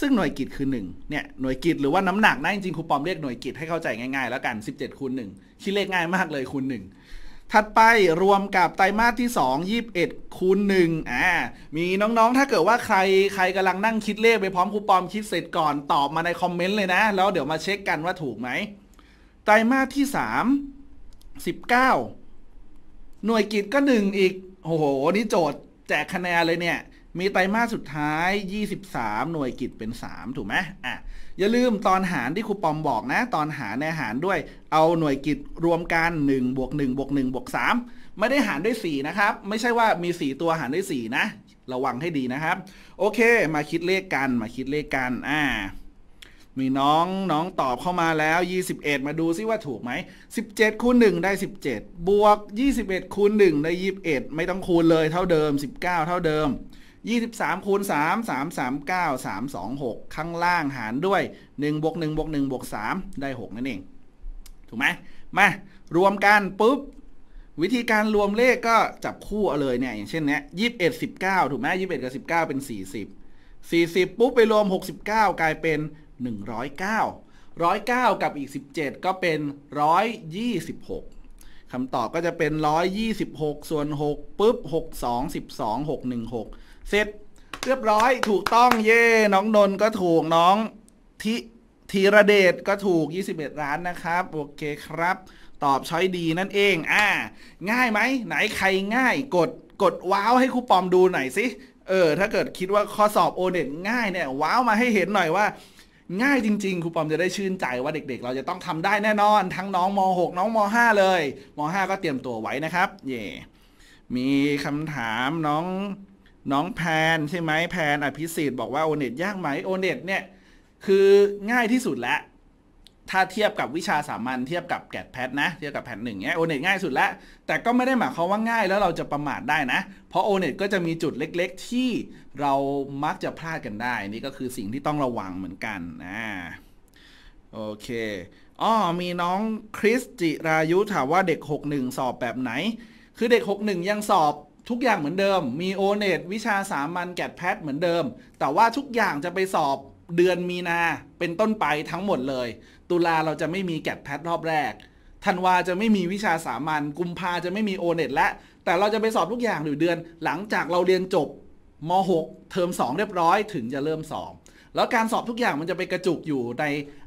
ซึ่งหน่วยกิจคือ1เนี่ย หน่วยกิจหรือว่าน้ำหนักนะจริงๆครูปอมเรียกหน่วยกิจให้เข้าใจง่ายๆแล้วกัน 17คูณ1คิดเลขง่ายมากเลยคูณ 1 ถัดไปรวมกับไตรมาสที่ 2 21คูณ1อ่ามีน้องๆถ้าเกิดว่าใครใครกำลังนั่งคิดเลขไปพร้อมครูปอมคิดเสร็จก่อนตอบมาในคอมเมนต์เลยนะแล้วเดี๋ยวมาเช็คกันว่าถูกไหมไตรมาสที่ 3 19 หน่วยกิจก็1อีกโอ้โหนี่โจทย์แจกคะแนนเลยเนี่ยมีไตรมาสสุดท้าย 23 หน่วยกิจเป็น 3 ถูกไหมอ่ะอย่าลืมตอนหารที่ครูปอมบอกนะ ตอนหารในหารด้วย เอาหน่วยกิจรวมกัน1บวก1บวก1บวก3ไม่ได้หารด้วย 4 นะครับ ไม่ใช่ว่ามี 4 ตัวหารด้วย 4 นะ ระวังให้ดีนะครับ โอเค มาคิดเลขกัน มาคิดเลขกัน อ่า มีน้องน้องตอบเข้ามาแล้ว 21 มาดูซิว่าถูกไหม17คูณ1ได้17 บวก21คูณ1ได้ 21 ไม่ต้องคูณเลยเท่าเดิม 19 เท่าเดิมยี่สสิบามคูณสสสสาาาามมมเก้ามสองหกข้างล่างหารด้วยหนึ่งบวกหนึ่งบวกหนึ่งบวกสามได้หกนั่นเอง ถูกไหมมา รวมกันปุ๊บ วิธีการรวมเลขก็จับคู่เอาเลยเนี่ยอย่างเช่นเนี้ยยี่สิบเอ็ดสิบเก้าถูกไหมยี่สิบเอ็ดกับสิบเก้าเป็นสี่สิบสี่สิบปุ๊บไปรวมหกสิบเก้ากลายเป็นหนึ่งร้อยเก้าร้อยเก้ากับอีกสิบเจ็ดก็เป็นร้อยยี่สิบหกคำตอบก็จะเป็นร้อยยี่สิบหกส่วนหกปุ๊บหกสองสิบสองหกหนึ่งหกเสร็จเรียบร้อยถูกต้องเย่น้องนนก็ถูกน้องทิธีระเดชก็ถูก 21ล้านนะครับโอเคครับ ตอบช้อยดีนั่นเองอ่าง่ายไหม ไหนใครง่าย กดกดว้าวให้ครูปอมดูหน่อยสิเออถ้าเกิดคิดว่าข้อสอบโอเน็ง่าย เนี่ยว้าวมาให้เห็นหน่อยว่า ง่ายจริงๆครูปอมจะได้ชื่นใจว่าเด็กๆ เราจะต้องทำได้แน่นอน ทั้งน้องม .6 น้องม .5 เลยม .5 ก็เตรียมตัวไว้นะครับ เย่มีคำถามน้องน้องแพนใช่ไหมแพนอภิสิทธิ์บอกว่าโอเน็ตยากไหมโอเน็ตเนี่ย คือง่ายที่สุดแล้วถ้าเทียบกับวิชาสามัญเทียบกับแกดแพทนะ เทียบกับแผ่นหนึ่งเนี้ยโอเน็ตง่ายสุดแล้วแต่ก็ไม่ได้หมายความว่าง่ายแล้วเราจะประมาทได้นะ เพราะโอเน็ตก็จะมีจุดเล็ก ๆ ที่เรามักจะพลาดกันได้ นี่ก็คือสิ่งที่ต้องระวังเหมือนกันนะโอเคอ๋อมีน้องคริสจิรายุถามว่าเด็ก 61 สอบแบบไหน คือเด็ก 61 ยังสอบทุกอย่างเหมือนเดิม มีโอเนตวิชาสามัญแกดแพทเหมือนเดิม แต่ว่าทุกอย่างจะไปสอบเดือนมีนาเป็นต้นไปทั้งหมดเลย ตุลาเราจะไม่มีแกดแพทรอบแรก ธันวาจะไม่มีวิชาสามัญ กุมภาจะไม่มีโอเน็ตและ แต่เราจะไปสอบทุกอย่างหรือเดือนหลังจากเราเรียนจบม .6 เทอม2 เรียบร้อยถึงจะเริ่มสอบ แล้วการสอบทุกอย่างมันจะไปกระจุกอยู่ใน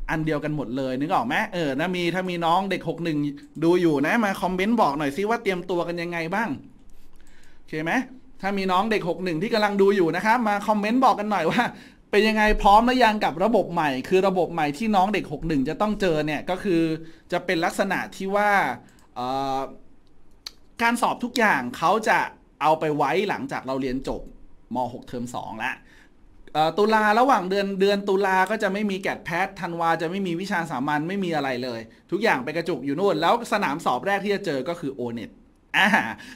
อันเดียวกันหมดเลย นึกออกไหมเออนะมีถ้ามีน้องเด็ก 61 ดูอยู่นะมาคอมเมนต์ บอกหน่อยซิว่าเตรียมตัวกันยังไงบ้างเคไหมถ้ามีน้องเด็ก 61 ที่กำลังดูอยู่นะครับ มาคอมเมนต์บอกกันหน่อยว่า เป็นยังไงพร้อมหรือยังกับระบบใหม่ คือระบบใหม่ที่น้องเด็ก 61 จะต้องเจอเนี่ยก็คือจะเป็นลักษณะที่ว่าการสอบทุกอย่างเขาจะเอาไปไว้หลังจากเราเรียนจบ ม6เทอม2ละตุลาระหว่างเดือนเดือนตุลาก็จะไม่มีแกดแพทธันวาจะไม่มีวิชาสามัญไม่มีอะไรเลย ทุกอย่างไปกระจุกอยู่นู่น แล้วสนามสอบแรกที่จะเจอ ก็คือโอเน็ต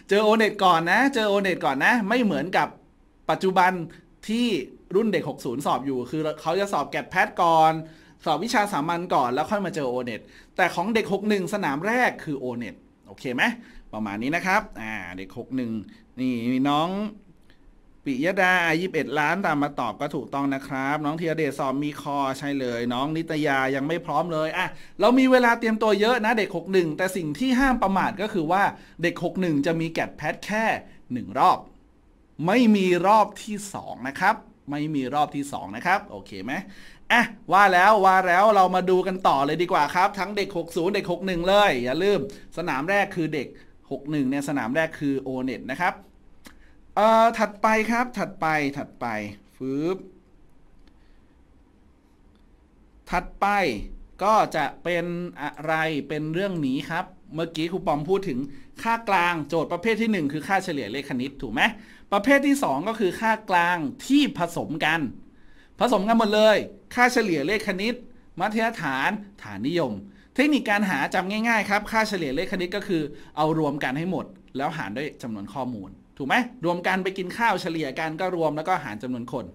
เจอโอเน็ตก่อนนะ เจอโอเน็ตก่อนนะ ไม่เหมือนกับปัจจุบันที่รุ่นเด็ก 60 สอบอยู่ คือเขาจะสอบแกดแพทก่อน สอบวิชาสามัญก่อนแล้วค่อยมาเจอโอเน็ตแต่ของเด็ก 61 สนามแรกคือโอเน็ตโอเคไหมประมาณนี้นะครับ อ่าเด็ก61นี่มีน้องปิยดายอ21 ล้านตามมาตอบก็ถูกต้องนะครับ น้องเทียเดชสอบมีคอใช่เลย น้องนิตยายังไม่พร้อมเลย อ่ะ เรามีเวลาเตรียมตัวเยอะนะเด็ก 61 แต่สิ่งที่ห้ามประมาทก็คือว่าเด็ก 61 จะมีแกะแพทแค่ 1 รอบ ไม่มีรอบที่ 2 นะครับไม่มีรอบที่ 2 นะครับโอเคไหมอ่ะว่าแล้วว่าแล้วเรามาดูกันต่อเลยดีกว่าครับ ทั้งเด็ก 60 เด็ก 61 เลยอย่าลืมสนามแรกคือเด็ก 61เนี่ยสนามแรกคือโอเน็ตนะครับเอ่อ ถัดไปครับ ถัดไป ถัดไปฟืบถัดไป ก็จะเป็นอะไร เป็นเรื่องนี้ครับ เมื่อกี้ครูปอมพูดถึงค่ากลางโจทย์ประเภทที่ 1 คือค่าเฉลี่ยเลขคณิตถูกไหมประเภทที่ 2 ก็คือค่ากลางที่ผสมกัน ผสมกันหมดเลย ค่าเฉลี่ยเลขคณิต มัธยฐาน ฐานนิยม เทคนิคการหาจำง่ายๆครับ ค่าเฉลี่ยเลขคณิตก็คือเอารวมกันให้หมด แล้วหารด้วยจำนวนข้อมูลถูกไหมรวมกันไปกินข้าวเฉลี่ยกันก็รวมแล้วก็หารจำนวนคน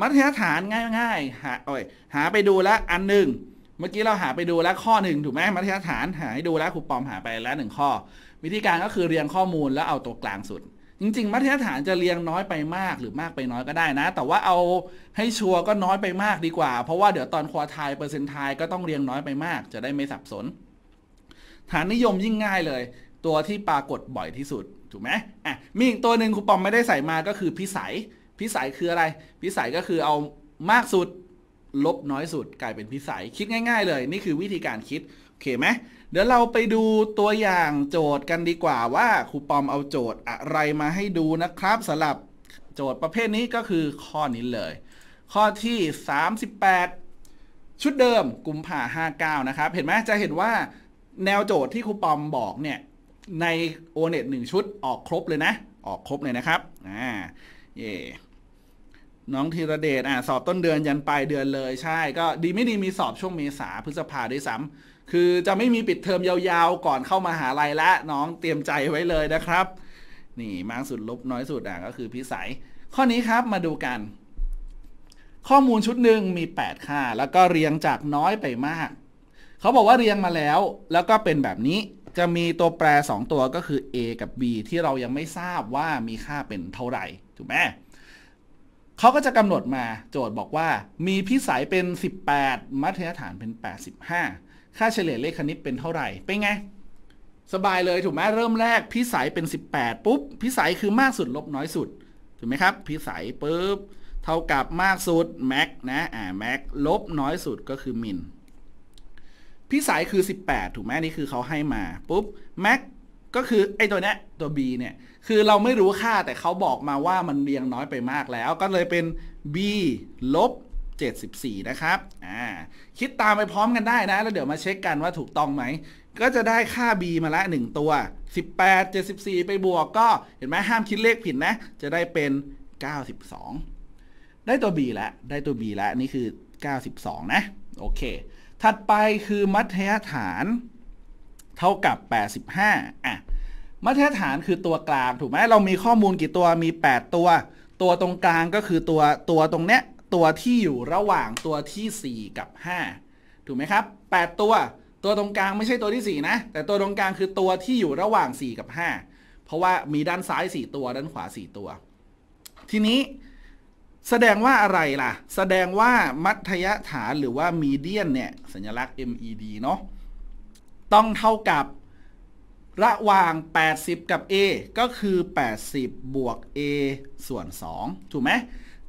มาตรฐานง่าย ๆ หาโอ้ยหาไปดูแลอันหนึ่งเมื่อกี้เราหาไปดูแล้วข้อหนึ่งถูกไหมมาตรฐานหาให้ดูแล้วครูปอมหาไปแล้วหนึ่งข้อ วิธีการก็คือเรียงข้อมูลแล้วเอาตัวกลางสุด จริงๆมาตรฐานจะเรียงน้อยไปมาก หรือมากไปน้อยก็ได้นะ แต่ว่าเอาให้ชัวร์ก็น้อยไปมากดีกว่า เพราะว่าเดี๋ยวตอนควอไทยเปอร์เซนต์ไทยก็ต้องเรียงน้อยไปมาก จะได้ไม่สับสน ฐานนิยมยิ่งง่ายเลย ตัวที่ปรากฏบ่อยที่สุดถูกไหมอ่ะมีอีกตัวหนึ่งครูปอมไม่ได้ใส่มาก็คือพิสัย พิสัยคืออะไร พิสัยก็คือเอามากสุดลบน้อยสุดกลายเป็นพิสัยคิดง่ายๆเลย นี่คือวิธีการคิดโอเคไหมเดี๋ยวเราไปดูตัวอย่างโจทย์กันดีกว่าว่าครูปอมเอาโจทย์อะไรมาให้ดูนะครับสำหรับโจทย์ประเภทนี้ก็คือข้อนี้เลย ข้อที่ 38 ชุดเดิมกุมภา59นะครับเห็นไหมจะเห็นว่าแนวโจทย์ที่ครูปอมบอกเนี่ยใน o n e t 1ชุดออกครบเลยนะ ออกครบเลยนะครับอ่าเย่น้องธีระเดชอ่าสอบต้นเดือนยันปลายเดือนเลย ใช่ ก็ดีไม่ดีมีสอบช่วงเมษาพฤษภาด้วยซ้ำคือจะไม่มีปิดเทอมยาวๆก่อนเข้ามาหาลัยละ น้องเตรียมใจไว้เลยนะครับ นี่ มากสุดลบน้อยสุดอ่ะก็คือพิสัย ข้อนี้ครับมาดูกัน ข้อมูลชุดหนึ่งมี 8 ค่าแล้วก็เรียงจากน้อยไปมากเขาบอกว่าเรียงมาแล้ว แล้วก็เป็นแบบนี้จะมีตัวแปร 2 ตัวก็คือ a กับ b ที่เรายังไม่ทราบว่ามีค่าเป็นเท่าไหร่ ถูกไหมเขาก็จะกำหนดมาโจทย์บอกว่า มีพิสัยเป็น 18 มัธยฐานเป็น 85 ค่าเฉลี่ยเลขคณิตเป็นเท่าไหร่เป็นไง สบายเลยถูกไหมเริ่มแรกพิสัยเป็น 18 ปุ๊บพิสัยคือมากสุดลบน้อยสุดถูกไหมครับพิสัยปุ๊บเท่ากับมากสุดแม็กนะอ่าแม็กลบน้อยสุดก็คือมินพี่สายคือ 18 ถูกไหมนี่คือเขาให้มา ปุ๊บ แม็กก็คือไอ้ตัวเนี้ยตัว b เนี่ย คือเราไม่รู้ค่าแต่เขาบอกมาว่ามันเรียงน้อยไปมากแล้ว ก็เลยเป็น b ลบ 74 นะครับ อ่า คิดตามไปพร้อมกันได้นะ แล้วเดี๋ยวมาเช็คกันว่าถูกต้องไหม ก็จะได้ค่า b มาละ1ตัว 18 74 ไปบวก ก็เห็นไหมห้ามคิดเลขผิดนะ จะได้เป็น 92 ได้ตัว b แล้วได้ตัว b แล้วนี่คือ 92นะโอเคถัดไปคือมัธยฐาน เท่ากับ 85 อ่ะ มัธยฐานคือตัวกลาง ถูกไหมเรามีข้อมูลกี่ตัวมี 8 ตัว ตัวตรงกลางก็คือตัวตัวตรง เนี้ยตัวที่อยู่ระหว่างตัวที่ 4 กับ 5 ถูกไหมครับ 8 ตัว ตัวตรงกลางไม่ใช่ตัวที่ 4 นะ แต่ตัวตรงกลางคือตัวที่อยู่ระหว่าง 4 กับ 5 เพราะว่ามีด้านซ้าย 4 ตัวด้านขวา 4 ตัว ทีนี้แสดงว่าอะไรล่ะ แสดงว่ามัธยฐานหรือว่ามีเดียนเนี่ยสัญลักษณ์ MED เนาะต้องเท่ากับ ระหว่าง 80 กับ A ก็คือ 80 บวก A ส่วน 2 ถูกไหม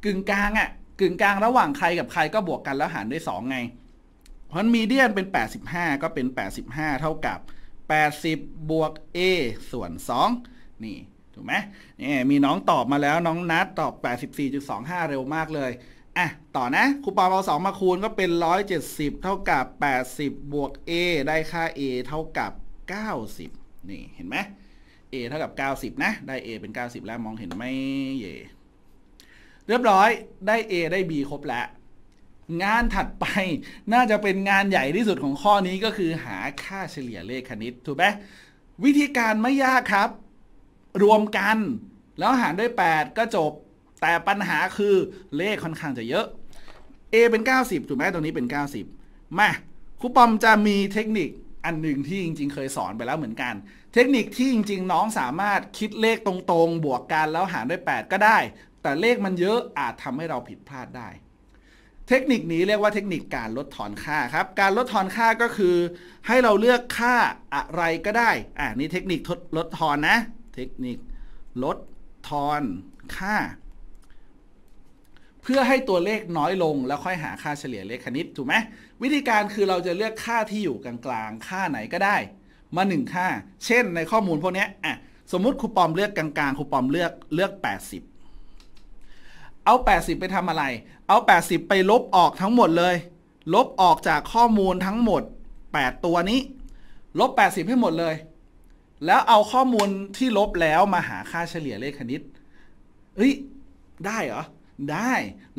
กึ่งกลางอะ่ะ กึ่งกลางระหว่างใครกับใครก็บวกกันแล้วหารด้วย 2 ไง เพราะมีเดียนเป็น 85 ก็เป็น 85 เท่ากับ 80 บวก A ส่วน 2 นี่ถูกไหมนี่มีน้องตอบมาแล้วน้องนัดตอบ 84.25 เร็วมากเลยอ่ะต่อนะคูปองเอาสองมาคูณก็เป็น 170เท่ากับ 80 บวก a ได้ค่า a เท่ากับ 90 นี่ เห็นไหม a เท่ากับ 90นะได้ a เป็น 90 แล้วมองเห็นไหมเย่เรียบร้อยได้ a ได้ b ครบแล้ว งานถัดไปน่าจะเป็นงานใหญ่ที่สุดของข้อนี้ก็คือหาค่าเฉลี่ยเลขคณิต ถูกไหมวิธีการไม่ยากครับรวมกันแล้วหารด้วย 8 ก็จบ แต่ปัญหาคือเลขค่อนข้างจะเยอะ A เป็น 90 ถูกไหมตรงนี้เป็น 90มาครูปอมจะมีเทคนิคอันหนึ่งที่จริง ๆ เคยสอนไปแล้วเหมือนกัน เทคนิคที่จริงๆ น้องสามารถคิดเลขตรงๆ บวกกัน แล้วหารด้วย 8 ก็ได้ แต่เลขมันเยอะอาจทำให้เราผิดพลาดได้ เทคนิคนี้เรียกว่าเทคนิคการลดทอนค่าครับ การลดทอนค่าก็คือ ให้เราเลือกค่าอะไรก็ได้อ่านี่เทคนิคลดทอนนะเทคนิคลด ทอน ค่า เพื่อให้ตัวเลขน้อยลงแล้วค่อยหาค่าเฉลี่ยเลขคณิตถูกไหมวิธีการคือเราจะเลือกค่าที่อยู่กลางๆค่าไหนก็ได้มาหนึ่งค่า เช่นในข้อมูลพวกนี้อ่ะสมมุติครูปอมเลือกกลางๆครูปอมเลือกเลือก 80 เอา 80 ไปทำอะไร เอา 80 ไปลบออกทั้งหมดเลย ลบออกจากข้อมูลทั้งหมด 8 ตัวนี้ ลบ 80ให้หมดเลยแล้วเอาข้อมูลที่ลบแล้วมาหาค่าเฉลี่ยเลขคณิตเฮ้ย ได้เหรอ ได้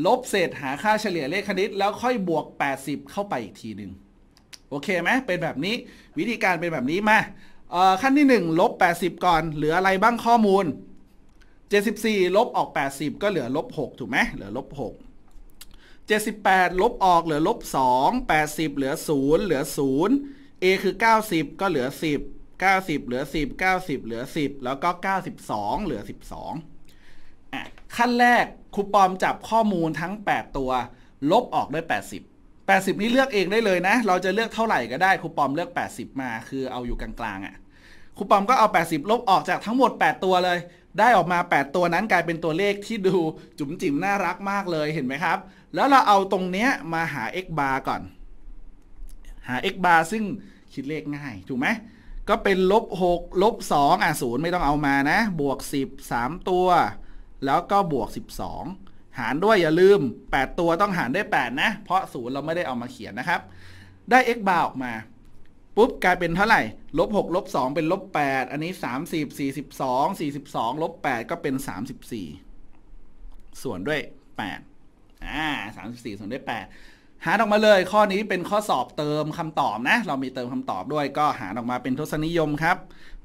ลบเศษหาค่าเฉลี่ยเลขคณิต แล้วค่อยบวก 80 เข้าไปอีกทีหนึ่ง โอเคไหม เป็นแบบนี้ วิธีการเป็นแบบนี้มาขั้นที่1ลบ80 ก่อน เหลืออะไรบ้างข้อมูล 74ลบออก 80 ก็เหลือลบ6ถูกไหมเหลือลบ6 78 ลบออกเหลือลบ2 80 เหลือ 0 เหลือ 0 a คือ 90 ก็เหลือ 10 90เหลือ 10 90 เหลือ 10 แล้วก็ 92 เหลือ 12อ่ะขั้นแรกครูปอมจับข้อมูลทั้ง 8 ตัว ลบออกด้วย 80 80 นี้เลือกเองได้เลยนะ เราจะเลือกเท่าไหร่ก็ได้ครูปอมเลือก 80 มาคือเอาอยู่กลางๆอะ่ะครูปอมก็เอา80 ลบออกจากทั้งหมด 8 ตัวเลย ได้ออกมา 8 ตัวนั้นกลายเป็นตัวเลขที่ดูจุ๋มจิ๋มน่ารักมากเลยเห็นไหมครับ แล้วเราเอาตรงเนี้ยมาหา x bar ก่อน หา x bar ซึ่งคิดเลขง่ายถูกไหมก็เป็นลบหกลบสองอ่ะศูนย์ไม่ต้องเอามานะ บวกสิบสามตัว แล้วก็บวกสิบสองหารด้วยอย่าลืม 8 ตัวต้องหารได้แป8นะ เพราะศูนย์เราไม่ได้เอามาเขียนนะครับ ได้ x กบาออกมา ปุ๊บกลายเป็นเท่าไหร่ ลบ 6 ลบ 2 เป็นลบ 8 อันนี้ 30 42 42ลบ 8 ก็เป็น 34 ส่วนด้วย 8 อ่า34 ส่วนด้วย 8หารออกมาเลยข้อนี้เป็นข้อสอบเติมคำตอบนะ เรามีเติมคำตอบด้วยก็หารออกมาเป็นทศนิยมครับ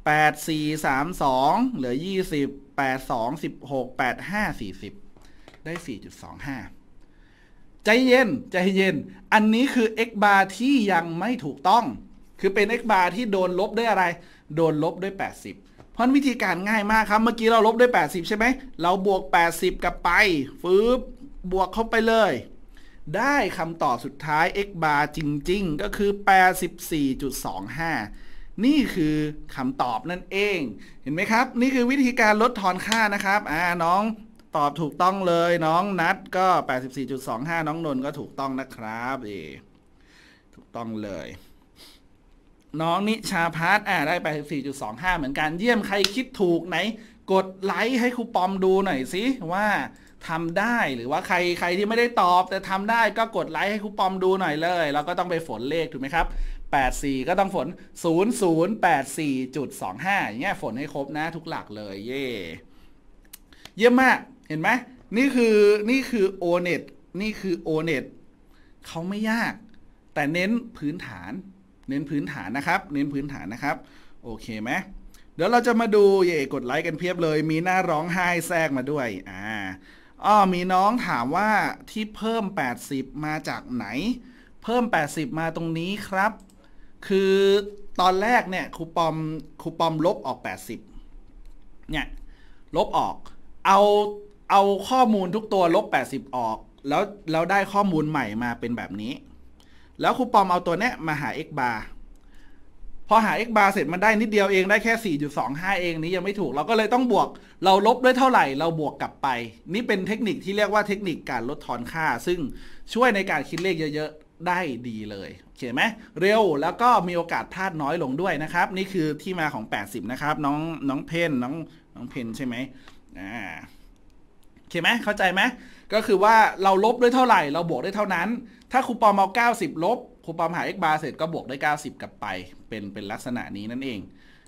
8 4 3 2 เหลือ 20 8 2 16 8 5 40 ได้ 4.25 ใจเย็นใจเย็น อันนี้คือ x bar ที่ยังไม่ถูกต้อง คือเป็น x bar ที่โดนลบด้วยอะไร โดนลบด้วย 80 เพราะวิธีการง่ายมากครับเมื่อกี้เราลบด้วย 80 ใช่ไหม เราบวก 80 กลับไปฟืบบวกเข้าไปเลยได้คำตอบสุดท้าย x bar จริงๆ ก็คือ 84.25 นี่คือคำตอบนั่นเอง เห็นไหมครับ นี่คือวิธีการลดทอนค่านะครับอ่าน้องตอบถูกต้องเลย น้องนัดก็ 84.25 น้องนนก็ถูกต้องนะครับเอถูกต้องเลย น้องนิชาพัฒอ่าได้ 84.25 เหมือนกัน เยี่ยม ใครคิดถูกไหน กดไลค์ให้ครูปอมดูหน่อยสิว่าทำได้หรือว่าใครใครที่ไม่ได้ตอบ แต่ทำได้ก็กดไลค์ให้ครูปอมดูหน่อยเลยเราก็ต้องไปฝนเลขถูกไหมครับ 84 ก็ต้องฝน 0084.25อย่างเงี้ยฝนให้ครบนะทุกหลักเลย เย่เยี่ยมมากเห็นไหม นี่คือนี่คือโอเน็ตนี่คือโอเน็ตเขาไม่ยาก แต่เน้นพื้นฐาน เน้นพื้นฐานนะครับ เน้นพื้นฐานนะครับโอเคไหมเดี๋ยวเราจะมาดูเย่กดไลค์กันเพียบเลย มีหน้าร้องไห้แทรกมาด้วยอ่าอ๋อมีน้องถามว่าที่เพิ่ม 80 มาจากไหน เพิ่ม 80 มาตรงนี้ครับ คือตอนแรกเนี่ยครูปอมครูปอม ลบออก 80 เนี่ยลบออก เอาเอาข้อมูลทุกตัวลบ 80 ออกแล้วแล้วได้ข้อมูลใหม่มาเป็นแบบนี้ แล้วครูปอมเอาตัวเนี้ยมาหา x bar พอหา x bar เสร็จมันได้นิดเดียวเองได้แค่ 4.25 เองนี้ยังไม่ถูก เราก็เลยต้องบวกเราลบด้วยเท่าไหร่เราบวกกลับไป นี่เป็นเทคนิคที่เรียกว่าเทคนิคการลดทอนค่า ซึ่งช่วยในการคิดเลขเยอะ ๆ ได้ดีเลย โอเคไหมเร็วแล้วก็มีโอกาสพลาดน้อยลงด้วยนะครับ นี่คือที่มาของ 80 นะครับ น้องน้องเพนน้องน้องเพนใช่ไหมอ่าโอเคไหมเข้าใจไหมก็คือว่าเราลบด้วยเท่าไหร่เราบวกได้เท่านั้น ถ้าคูปองเอา90 ลบคูปองหา x bar เสร็จ ก็ บวก ได้ 90 กลับไป เป็น เป็น ลักษณะนี้นั่น เอง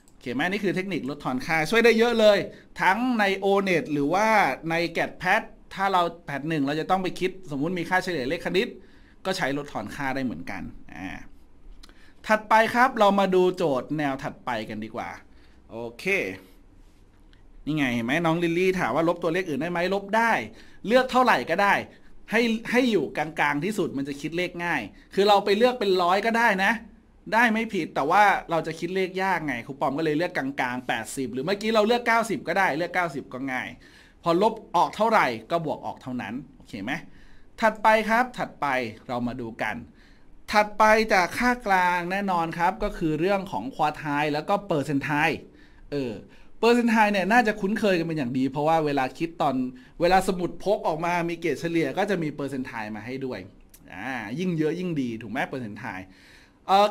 โอเคไหมนี่คือเทคนิคลด ทอนค่าช่วยได้เยอะเลย ทั้งใน o n e t หรือว่าใน g a t p a d ถ้าเราแพทหนึ่งเราจะต้อง ไป คิด สมมุติมีค่าเฉลี่ยเลขคณิต ก็ใช้ ลด ทอนค่าได้เหมือนกันอ่าถัดไปครับเรามาดูโจทย์แนวถัดไปกันดีกว่าโอเคนี่ไงเห็นไหมน้องลิลลี่ ถามว่า ลบตัวเลขอื่นได้ไหมลบได้ เลือกเท่าไหร่ก็ได้ให้ให้อยู่กลางๆที่สุดมันจะคิดเลขง่าย คือเราไปเลือกเป็นร้อยก็ได้นะ ได้ไม่ผิดแต่ว่าเราจะคิดเลขยากไง ครูปอม ก็เลยเลือกกลางๆ 80 หรือเมื่อกี้ เรา เลือก 90 ก็ได้เลือก 90 ก็ ง่าย พอลบออกเท่าไหร่ก็บวกออกเท่านั้นโอเคไหมถัดไปครับถัดไปเรามาดูกัน ถัดไปจากค่ากลางแน่นอนครับ ก็คือเรื่องของควอไทแล้วก็เปอร์เซนไทเออเปอร์เซนไทเนี่ยน่าจะคุ้นเคยกันเป็นอย่างดี เพราะว่าเวลาคิดตอนเวลาสมุดพกออกมา มีเกรดเฉลี่ยก็จะมีเปอร์เซนไทมาให้ด้วย อ่า ยิ่งเยอะ ยิ่งดีถูกไหมเปอร์เซนไท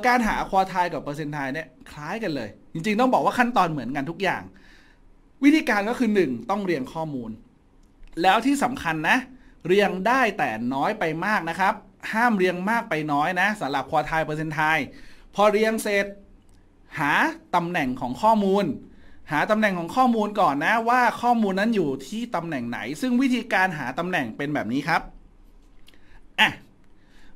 การหาควอไทกับเปอร์เซนไทเนี่ย คล้ายกันเลย จริงๆ ต้องบอกว่าขั้นตอนเหมือนกันทุกอย่าง วิธีการก็คือ1ต้องเรียงข้อมูล แล้วที่สำคัญนะเรียงได้แต่น้อยไปมากนะครับ ห้ามเรียงมากไปน้อยนะสำหรับควอไทเปอร์เซนไทพอเรียงเสร็จหาตำแหน่งของข้อมูลหาตำแหน่งของข้อมูลก่อนนะว่าข้อมูลนั้นอยู่ที่ตำแหน่งไหนซึ่งวิธีการหาตำแหน่งเป็นแบบนี้ครับอ่ะ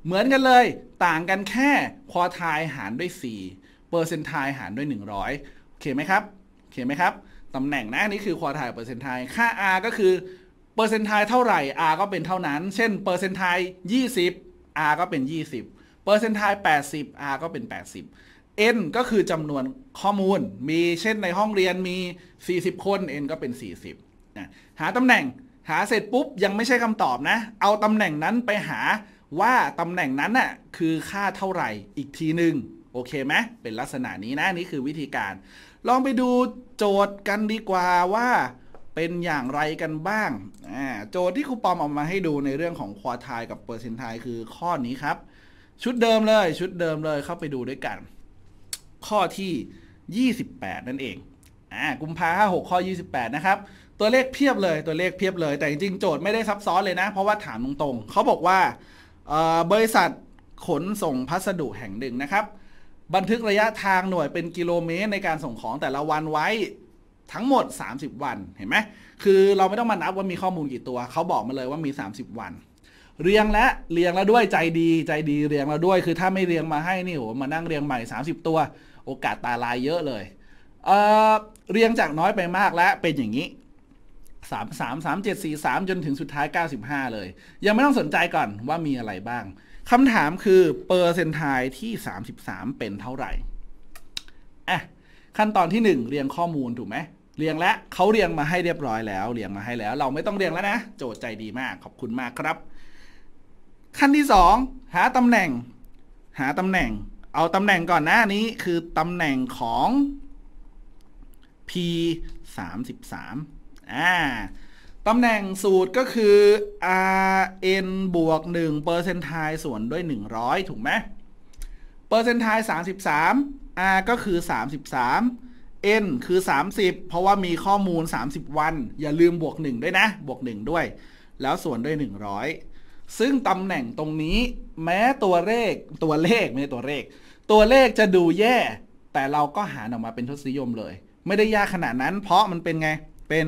เหมือนกันเลย ต่างกันแค่ควอายหารด้วย 4 เปอร์เซนทายหารด้วย 100 โอเคไหมครับโอเคไหมครับตำแหน่งนะนี่คือควอายเปอร์เซนทายค่า r ก็คือเปอร์เซนทายเท่าไหร่ r ก็เป็นเท่านั้น เช่นเปอร์เซนทาย20 r ก็เป็น 20 เปอร์เซนทาย80 r ก็เป็น 80 n ก็คือจำนวนข้อมูล มีเช่นในห้องเรียนมี 40 คน n ก็เป็น 40นะหาตำแหน่งหาเสร็จปุ๊บยังไม่ใช่คำตอบนะ เอาตำแหน่งนั้นไปหาว่าตำแหน่งนั้นน่ะคือค่าเท่าไหร่ อีกทีหนึ่งโอเคไหมเป็นลักษณะนี้นะนี่คือวิธีการ ลองไปดูโจทย์กันดีกว่าว่าเป็นอย่างไรกันบ้าง โจทย์ที่ครูปอมออกมาให้ดูในเรื่องของควอไทกับเปอร์เซนไทคือข้อนี้ครับ ชุดเดิมเลยชุดเดิมเลยเข้าไปดูด้วยกันข้อที่ 28 นั่นเอง อ่ากุมภาห้าหกข้อ 28 นะครับ ตัวเลขเพียบเลยตัวเลขเพียบเลย แต่จริงๆโจทย์ไม่ได้ซับซ้อนเลยนะ เพราะว่าถามตรงๆ เขาบอกว่าบริษัทขนส่งพัสดุแห่งหนึ่งนะครับ บันทึกระยะทางหน่วยเป็นกิโลเมตรในการส่งของแต่ละวันไว้ทั้งหมด 30 วันเห็นไหมคือเราไม่ต้องมานับว่ามีข้อมูลกี่ตัว เขาบอกมาเลยว่ามี 30 วัน เรียงและเรียงแล้วด้วยใจดีใจดีเรียงแล้วด้วย คือถ้าไม่เรียงมาให้นี่โหมานั่งเรียงใหม่ 30 ตัวโอกาสตาลายเยอะเลยเเรียงจากน้อยไปมากและเป็นอย่างนี้สามสามสามเจ็ดสี่สามจนถึงสุดท้ายเก้าสิบห้าเลย ยังไม่ต้องสนใจก่อนว่ามีอะไรบ้างคำถามคือเปอร์เซนทายที่สามสิบสามเป็นเท่าไหร่อ่ะขั้นตอนที่หนึ่งเรียงข้อมูลถูกไหม เรียงแล้วเขาเรียงมาให้เรียบร้อยแล้วเรียงมาให้แล้ว เราไม่ต้องเรียงแล้วนะ โจทย์ใจดีมากขอบคุณมากครับ ขั้นที่สองหาตำแหน่ง หาตำแหน่งเอาตำแหน่งก่อนหน้านี้คือตำแหน่งของ p 3 3อ่า ตำแหน่งสูตรก็คือ rn บวก 1 เปอร์เซนต์ไทส่วนด้วย 100 ถูกไหม เปอร์เซนต์ไท33 r ก็คือ 33 n คือ 30 เพราะว่ามีข้อมูล 30 วัน อย่าลืมบวก 1 ด้วยนะ บวก 1 ด้วย แล้วส่วนด้วย 100ซึ่งตำแหน่งตรงนี้แม้ตัวเลข ตัวเลข ไม่ใช่ตัวเลข ตัวเลขจะดูแย่ แต่เราก็หาออกมาเป็นทศนิยมเลย ไม่ได้ยากขนาดนั้นเพราะมันเป็นไงเป็น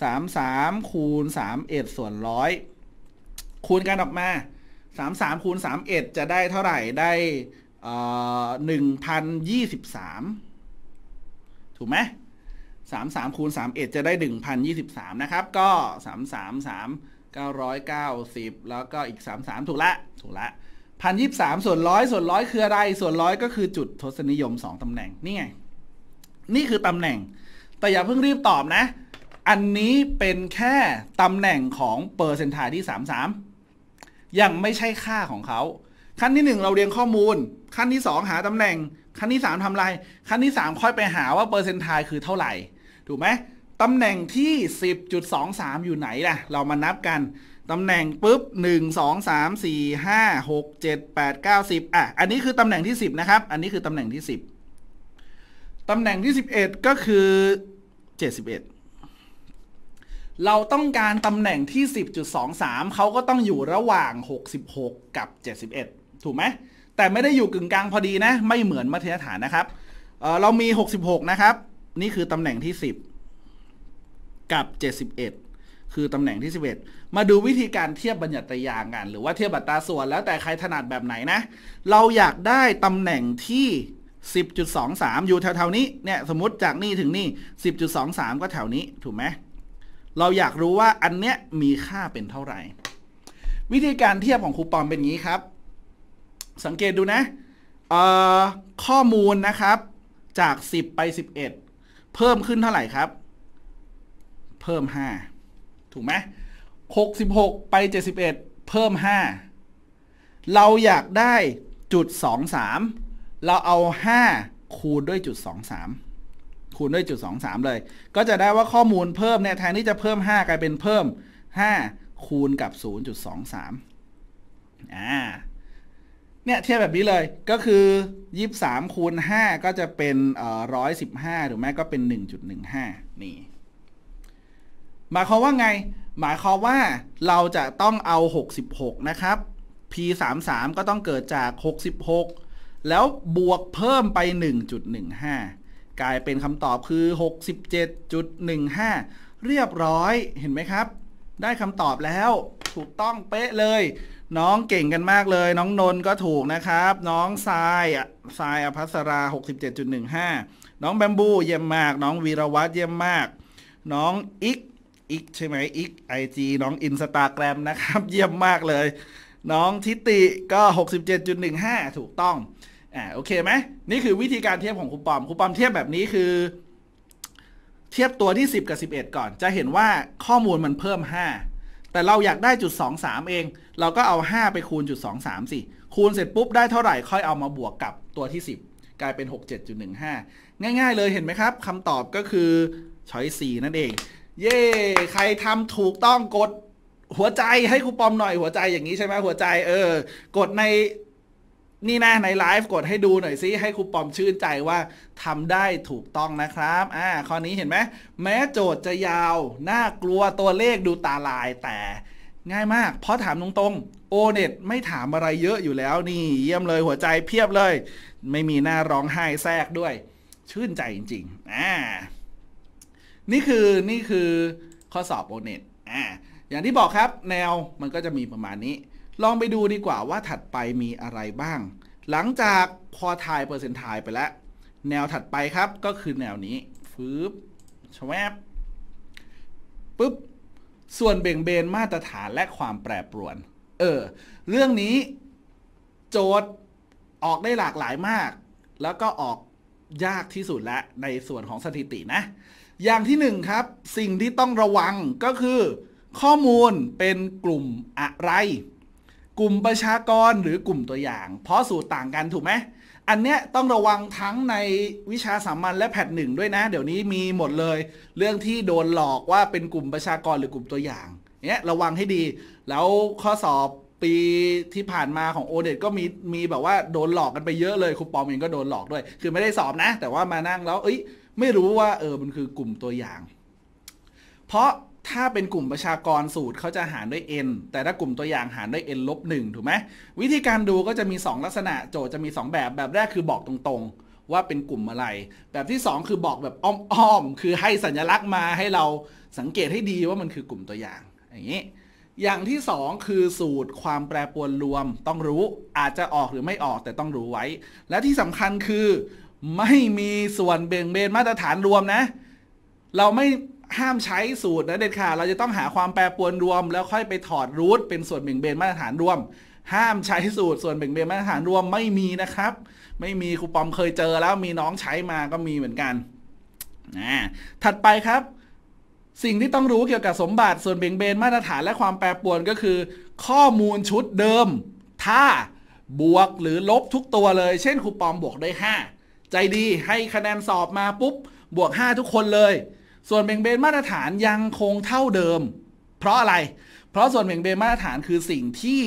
3 3คูณ3เอ็ดส่วนร้อยคูณกันออกมา3 3คูณ3เอ็ดจะได้เท่าไหร่ได้หนึ่งพันยี่สิบสามถูกไหมสามสามคูณสามเอ็ดจะได้หนึ่งพันยี่สิบสามนะครับ ก็สามสามสาม990 แล้วก็อีก 33 ถูกละ ถูกละพันยีสามส่วนร้อยส่วนร้อยคืออะไร ส่วนร้อยก็คือจุดทศนิยม 2 ตำแหน่งนี่ไง นี่คือตำแหน่ง แต่อย่าเพิ่งรีบตอบนะ อันนี้เป็นแค่ตำแหน่งของเปอร์เซนทายที่ 33 ยังไม่ใช่ค่าของเขาขั้นที่ 1 เราเรียงข้อมูล ขั้นที่ 2 หาตำแหน่งขั้นที่ 3ทำะไรขั้นที่ 3 ค่อยไปหาว่าเปอร์เซนทายคือเท่าไหร่ถูกไหมตำแหน่งที่ 10.23 อยู่ไหนล่ะ เรามานับกัน ตำแหน่งปุ๊บ1 2 3 4 5 6 7 8 9 10อ่ะ อันนี้คือตำแหน่งที่ 10 นะครับ อันนี้คือตำแหน่งที่ 10ตำแหน่งที่ 11 ก็คือ 71 เราต้องการตำแหน่งที่ 10.23 เขาก็ต้องอยู่ระหว่าง 66 กับ 71 ถูกไหม แต่ไม่ได้อยู่กึ่งกลางพอดีนะ ไม่เหมือนมาตรฐานนะครับเเรามี 66 นะครับ นี่คือตำแหน่งที่ 10กับ 71 คือตำแหน่งที่ 11 มาดูวิธีการเทียบบัญญัติยางกันหรือว่าเทียบบัตราส่วนแล้วแต่ใครถนัดแบบไหนนะ เราอยากได้ตำแหน่งที่ 10.23 อยู่แถวๆนี้ เนี่ยสมมติจากนี่ถึงนี่ 10.23 ก็แถวนี้ถูกไหม เราอยากรู้ว่าอันเนี้ยมีค่าเป็นเท่าไหร่ วิธีการเทียบของครูปอมเป็นงี้ครับ สังเกตดูนะ ข้อมูลนะครับจาก 10 ไป 11 เพิ่มขึ้นเท่าไหร่ครับเพิ่ม5ถูกไหม66 ไป 71 เพิ่ม 5 เราอยากได้จุด23 เราเอา 5 คูณด้วยจุด23 คูณด้วยจุด 23 เลย ก็จะได้ว่าข้อมูลเพิ่มเนี่ยแทนที่จะเพิ่ม 5 กลายเป็นเพิ่ม 5 คูณกับ 0.23อ่า เนี่ยเทียบแบบนี้เลยก็คือ 23คูณ5ก็จะเป็นร้อยสิบห้าถูกไหมก็เป็น 1.15 นี่หมายความว่าไง หมายความว่าเราจะต้องเอา 66 นะครับ p 3 3ก็ต้องเกิดจาก 66 แล้วบวกเพิ่มไป 1.15 กลายเป็นคำตอบคือ 67.15 เรียบร้อยเห็นไหมครับ ได้คำตอบแล้วถูกต้องเป๊ะเลย น้องเก่งกันมากเลย น้องนนก็ถูกนะครับ น้องทรายอะทรายอภัสรา 67.15 น้องแบมบูเยี่ยมมาก น้องวีรวัตรเยี่ยมมากน้องอิกอิกใช่ไหมอิกไอจีน้องอินสตาแกรมนะครับ เยี่ยมมากเลย น้องทิติก็ 67.15 ถูกต้องอ่าโอเคไหมนี่คือวิธีการเทียบของครูปอมครูปอมเทียบแบบนี้คือ เทียบตัวที่ 10 กับ 11 ก่อน จะเห็นว่าข้อมูลมันเพิ่ม 5 แต่เราอยากได้จุด 23 เอง เราก็เอา 5 ไปคูณจุด23สิ คูณเสร็จปุ๊บได้เท่าไหร่ค่อยเอามาบวกกับตัวที่ 10 กลายเป็น 67.15 ง่ายๆเลยเห็นไหมครับคำตอบก็คือช้อยสนั่นเองเย้ใครทำถูกต้องกดหัวใจให้ครูปอมหน่อยหัวใจอย่างนี้ใช่ไหมหัวใจ เออ กดในนี่นะในไลฟ์ กดให้ดูหน่อยซิ ให้ครูปอมชื่นใจว่า ทำได้ถูกต้องนะครับ อ่าข้อนี้เห็นไหมแม้โจทย์จะยาว น่ากลัวตัวเลขดูตาลาย แต่ง่ายมาก เพราะถามตรงๆ โอเน็ตไม่ถามอะไรเยอะอยู่แล้วนี่ เยี่ยมเลยหัวใจเพียบเลย ไม่มีหน้าร้องไห้แทรกด้วย ชื่นใจจริง ๆอ่านี่คือ นี่คือข้อสอบโอเน็ตอ่าอย่างที่บอกครับ แนวมันก็จะมีประมาณนี้ ลองไปดูดีกว่าว่าถัดไปมีอะไรบ้าง หลังจากพอทายเปอร์เซ็นต์ทายไปแล้ว แนวถัดไปครับก็คือแนวนี้ฟืบชแวบปุ๊บ ส่วนเบ่งเบนมาตรฐานและความแปรปรวน เออ เรื่องนี้โจทย์ออกได้หลากหลายมาก แล้วก็ออกยากที่สุดและในส่วนของสถิตินะอย่างที่หนึ่งครับสิ่งที่ต้องระวังก็คือ ข้อมูลเป็นกลุ่มอะไร กลุ่มประชากรหรือกลุ่มตัวอย่าง เพราะสูตรต่างกันถูกไหมอันเนี้ยต้องระวังทั้งในวิชาสามัญและแพทหนึ่งด้วยนะ เดี๋ยวนี้มีหมดเลย เรื่องที่โดนหลอกว่าเป็นกลุ่มประชากรหรือกลุ่มตัวอย่างเนี้ยระวังให้ดี แล้วข้อสอบปีที่ผ่านมาของโอเดตก็มีมีแบบว่าโดนหลอกกันไปเยอะเลยครูปอมเองก็โดนหลอกด้วยคือไม่ได้สอบนะ แต่ว่ามานั่งแล้วเอ้ยไม่รู้ว่าเออมันคือกลุ่มตัวอย่าง เพราะถ้าเป็นกลุ่มประชากรสูตรเขาจะหารด้วย n แต่ถ้ากลุ่มตัวอย่างหารด้วย n ลบงถูกไหมวิธีการดูก็จะมี 2 ลักษณะ โจทย์จะมี 2 แบบ แบบแรกคือบอกตรง ๆ ว่าเป็นกลุ่มอะไร แบบที่ 2 คือบอกแบบอ้อมๆคือให้สัญลักษณ์มาให้เราสังเกตให้ดีว่ามันคือกลุ่มตัวอย่าง อย่างนี้อย่างที่ 2 คือสูตรความแปรปรวนรวมต้องรู้อาจจะออกหรือไม่ออกแต่ต้องรู้ไว้ และที่สำคัญคือไม่มีส่วนเบี่ยงเบน มาตรฐานรวมนะ เราไม่ห้ามใช้สูตรนะเด็ดขาดเราจะต้องหาความแปรปรวนรวมแล้วค่อยไปถอดรูทเป็นส่วนเบี่ยงเบนมาตรฐานรวม ห้ามใช้สูตรส่วนเบี่ยงเบนมาตรฐานรวมไม่มีนะครับ ไม่มีครูปอมเคยเจอ แล้วมีน้องใช้มาก็มีเหมือนกันนะถัดไปครับ สิ่งที่ต้องรู้เกี่ยวกับสมบัติส่วนเบี่ยงเบนมาตรฐานและความแปรปรวนก็คือ ข้อมูลชุดเดิม ถ้าบวกหรือลบทุกตัวเลยเช่น ครูปอมบวกได้5ใจดีให้คะแนนสอบมาปุ๊บ บวก 5 ทุกคนเลย ส่วนเบ่งเบนมาตรฐานยังคงเท่าเดิม เพราะอะไร เพราะส่วนเบ่งเบนมาตรฐานคือสิ่งที่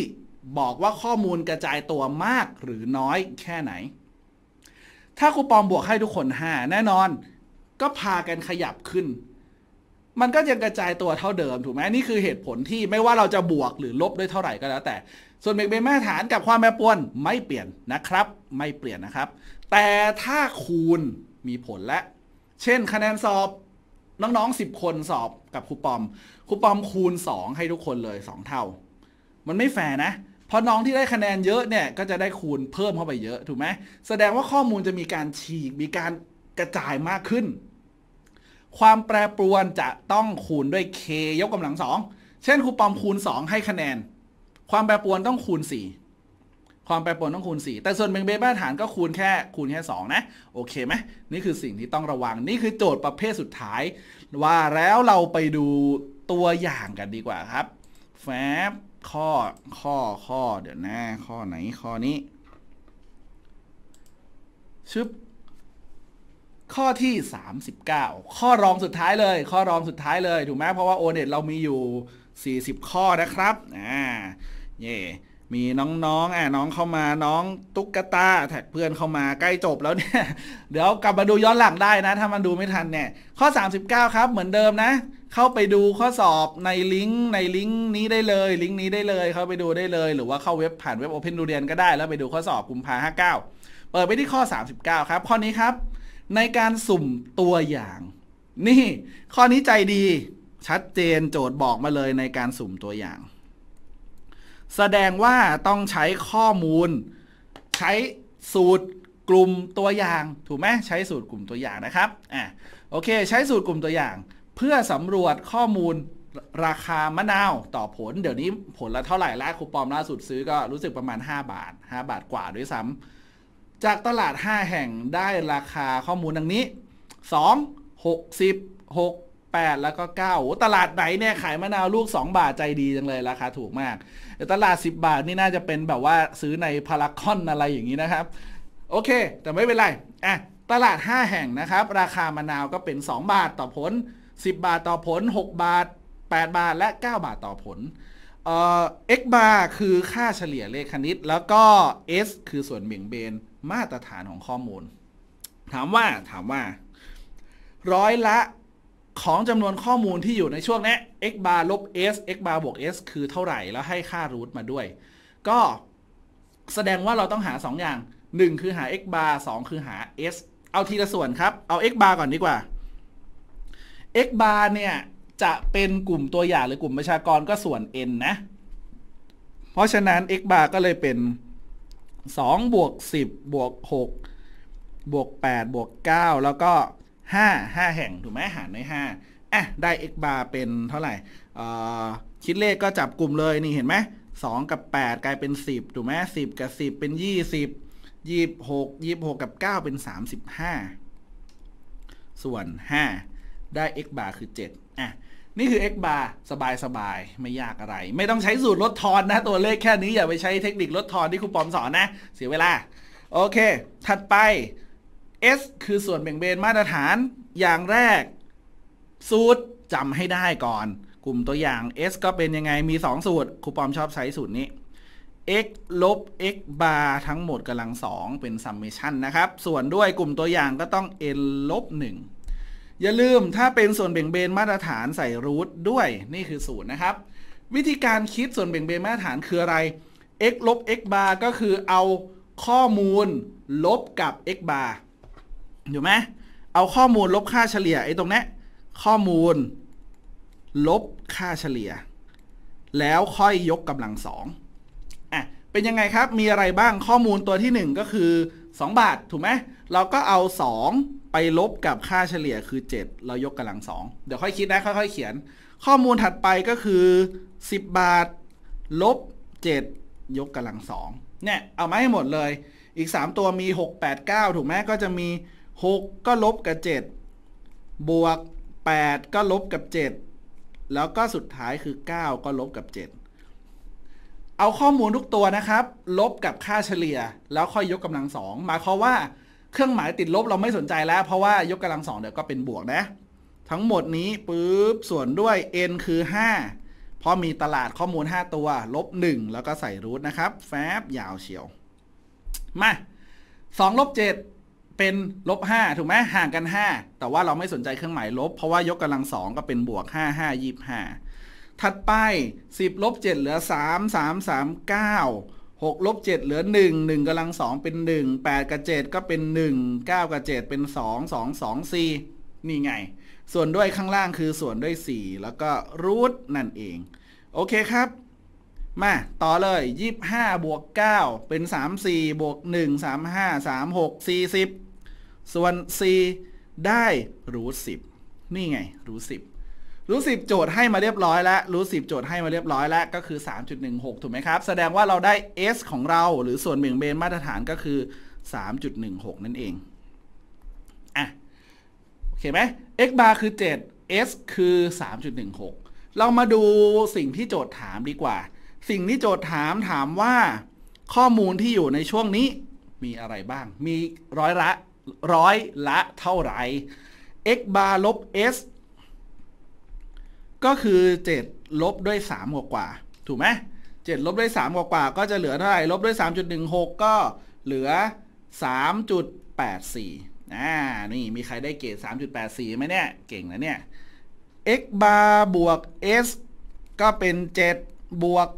บอกว่าข้อมูลกระจายตัวมากหรือน้อยแค่ไหน ถ้าคูปองบวกให้ทุกคน 5 แน่นอน ก็พากันขยับขึ้น มันก็ยังกระจายตัวเท่าเดิม ถูกไหมนี่คือเหตุผลที่ไม่ว่าเราจะบวกหรือลบด้วยเท่าไหร่ก็แล้วแต่ ส่วนเบ่งเบนมาตรฐานกับความแปรปรวนไม่เปลี่ยนนะครับ ไม่เปลี่ยนนะครับแต่ถ้าคูณมีผลและ เช่น คะแนนสอบ น้อง ๆ 10 คนสอบกับครูปอมครูปอมคูณ 2 ให้ทุกคนเลย 2 เท่า มันไม่แฟร์นะเพราะน้องที่ได้คะแนน เยอะ เนี่ย ก็จะได้คูณเพิ่ม เข้าไปเยอะถูกไหม แสดงว่าข้อมูลจะมีการฉีกมีการกระจายมากขึ้น ความแปรปรวนจะต้องคูณด้วย k ยกกำลังสองเช่นครูปอมคูณ 2 ให้คะแนน ความแปรปรวนต้องคูณ4ความแปรปรวนต้องคูณ 4 แต่ส่วนเบ่งเบมาตรฐานก็คูณแค่คูณแค่ 2 นะ โอเคไหม นี่คือสิ่งที่ต้องระวัง นี่คือโจทย์ประเภทสุดท้าย ว่าแล้วเราไปดูตัวอย่างกันดีกว่าครับแฟบข้อข้อข้อ เดี๋ยวนะข้อไหน ข้อนี้ชึบข้อที่ 39 ข้อรองสุดท้ายเลย ข้อรองสุดท้ายเลย ถูกไหมเพราะว่าโอเน็ตเรามีอยู่ 40 ข้อนะครับ อ่าเย่มีน้องๆอ่ะน้องเข้ามาน้องตุ๊กตาแท็กเพื่อนเข้ามาใกล้จบแล้วเนี่ยเดี๋ยวกลับมาดูย้อนหลังได้นะถ้ามันดูไม่ทันเนี่ยข้อ 39 ครับเหมือนเดิมนะ เข้าไปดูข้อสอบในลิงก์ ในลิงก์นี้ได้เลยลิงก์นี้ได้เลยเข้าไปดูได้เลย หรือว่าเข้าเว็บผ่านเว็บ Open ดูเรียนก็ได้แล้วไปดูข้อสอบกุมภา59 เปิดไปที่ข้อ 39 ครับ ข้อนี้ครับ ในการสุ่มตัวอย่าง นี่ ข้อนี้ใจดี ชัดเจนโจทย์บอกมาเลยในการสุ่มตัวอย่างแสดงว่าต้องใช้ข้อมูลใช้สูตรกลุ่มตัวอย่าง ถูกไหมใช้สูตรกลุ่มตัวอย่างนะครับอ่ะโอเค ใช้สูตรกลุ่มตัวอย่าง เพื่อสำรวจข้อมูลราคามะนาวต่อผล เดี๋ยวนี้ผลละเท่าไหร่ละคูปองล่าสุดซื้อก็รู้สึกประมาณ 5 บาท 5 บาทกว่าด้วยซ้ำจากตลาด 5 แห่งได้ราคาข้อมูลดังนี้2 60 6 8แล้วก็9ตลาดไหนเนี่ยขายมะนาวลูก 2 บาทใจดีจังเลย ราคาถูกมากตลาด 10 บาทนี่ น่าจะเป็นแบบว่าซื้อในพารากอน อะไรอย่างนี้นะครับ โอเคแต่ไม่ เป็น ไรอ่ะตลาด 5 แห่งนะครับ ราคามะนาวก็เป็น 2 บาทต่อ ผล 10 บาทต่อ ผล 6 บาท 8 บาทและ 9 บาทต่อ ผลเอ็กบาร์คือค่าเฉลี่ยเลขคณิตแล้วก็ s คือส่วนเบี่ยงเบนมาตรฐานของข้อมูล ถามว่าถามว่า ร้อยละของจำนวนข้อมูลที่อยู่ในช่วงนี้ x bar ลบ s x bar บวก s คือเท่าไหร่ แล้วให้ค่ารูทมาด้วย ก็แสดงว่าเราต้องหา 2 อย่าง 1 คือหา x bar 2คือหา s เอาทีละส่วนครับ เอา x bar ก่อนดีกว่า x bar เนี่ย จะเป็นกลุ่มตัวอย่างหรือกลุ่มประชากรก็ส่วน n นะ เพราะฉะนั้น x bar ก็เลยเป็น 2 บวก 10 บวก 6 บวก 8 บวก9แล้วก็5 5 แห่ง ถูกไหมหารด้วย5อ่ะได้ x bar เป็นเท่าไหร่ คิดเลขก็จับกลุ่มเลย นี่เห็นไหม2 กับ 8 กลายเป็น 10 ถูกไหม10 กับ 10 เป็น 20 26 26 กับ 9 เป็น 35 ส่วน 5 ได้ x bar คือ7อ่ะนี่คือ x bar สบายสบายไม่ยากอะไร ไม่ต้องใช้สูตรลดทอนนะ ตัวเลขแค่นี้อย่าไปใช้เทคนิคลดทอนที่ครูปอมสอนนะ เสียเวลา โอเค ถัดไป S คือส่วนแบ่งเบนมาตรฐาน อย่างแรก สูตรจำให้ได้ก่อน กลุ่มตัวอย่าง S ก็เป็นยังไง มี 2 สูตร ครูปอมชอบใช้สูตรนี้ x ลบ x บาร์ทั้งหมดกำลังสองเป็น summation นะครับ ส่วนด้วยกลุ่มตัวอย่างก็ต้อง n ลบ1อย่าลืมถ้าเป็นส่วนเบ่งเบนมาตรฐานใส่รูทด้วย นี่คือสูตรนะครับ วิธีการคิดส่วนเบ่งเบนมาตรฐานคืออะไร x ลบ x บาร์ก็คือเอาข้อมูลลบกับ x บาร์ถูกไหมเอาข้อมูลลบค่าเฉลี่ยไอ้ตรงนี้ข้อมูลลบค่าเฉลี่ย แล้วค่อยยกกำลังสองอ่ะเป็นยังไงครับมีอะไรบ้างข้อมูลตัวที่1ก็คือ 2 บาทถูกไหมเราก็เอา 2 ไปลบกับค่าเฉลี่ยคือ7เรายกกำลังสองเดี๋ยวค่อยคิดนะค่อยๆเขียน ข้อมูลถัดไปก็คือ 10 บาทลบ 7 ยกกำลังสองเนี่ยเอามาให้หมดเลยอีก 3 ตัวมี6 8 9 ถูกไหมก็จะมี6 ก็ลบกับ 7 บวก 8 ก็ลบกับ 7 แล้วก็สุดท้ายคือ 9 ก็ลบกับ 7 เอาข้อมูลทุกตัวนะครับ ลบกับค่าเฉลี่ย แล้วค่อยยกกำลังสองหมายความว่าเครื่องหมายติดลบเราไม่สนใจแล้ว เพราะว่า ยกกำลังสองเดี๋ยวก็เป็นบวกนะ ทั้งหมดนี้ปุ๊บส่วนด้วย n คือ 5 เพราะมีตลาดข้อมูล 5 ตัว ลบ 1 แล้วก็ใส่รูทนะครับ แฟบยาวเฉียว มา2ลบ7เป็นลบห้าถูกไหมห่างกัน 5 แต่ว่าเราไม่สนใจเครื่องหมายลบ เพราะว่ายกกำลังสองก็เป็นบวก 5 5 25 ถัดไป 10 ลบ 7 เหลือ 3 3 3 9 6 ลบ 7 เหลือ 1 1 กำลังสองเป็น 1 8 กับ 7 ก็เป็น 1 9 กับ 7 เป็น 2 2 2 4 นี่ไง ส่วนด้วยข้างล่างคือส่วนด้วย 4 แล้วก็รูทนั่นเอง โอเคครับ มาต่อเลย 25บวก 9 เป็น 34 บวก 1 35 36 40ส่วน c ได้รูทสิบ นี่ไงรูทสิบรูทสิบโจทย์ให้มาเรียบร้อยแล้วรูทสิบโจทย์ให้มาเรียบร้อยแล้วก็คือ 3.16ถูกไหมครับ แสดงว่าเราได้ s ของเราหรือส่วนเบี่ยงเบนมาตรฐานก็คือ 3.16 นั่นเองอ่ะโอเคไหม x bar คือ 7 s คือ 3.16 เรามาดูสิ่งที่โจทย์ถามดีกว่า สิ่งที่โจทย์ถามถามว่าข้อมูลที่อยู่ในช่วงนี้มีอะไรบ้าง มีร้อยละร้อยละเท่าไหร่ x bar ลบ s ก็คือ 7 ลบด้วย3กว่ากว่าถูกไหม7ลบด้วย 3 กว่ากว่าก็จะเหลือเท่าไหร่ ลบด้วย 3.16 ก็เหลือ 3.84อ่านี่ มีใครได้เกรด3.84ไหมเนี่ยเก่งนะเนี่ย x bar บวก s ก็เป็น 7 บวก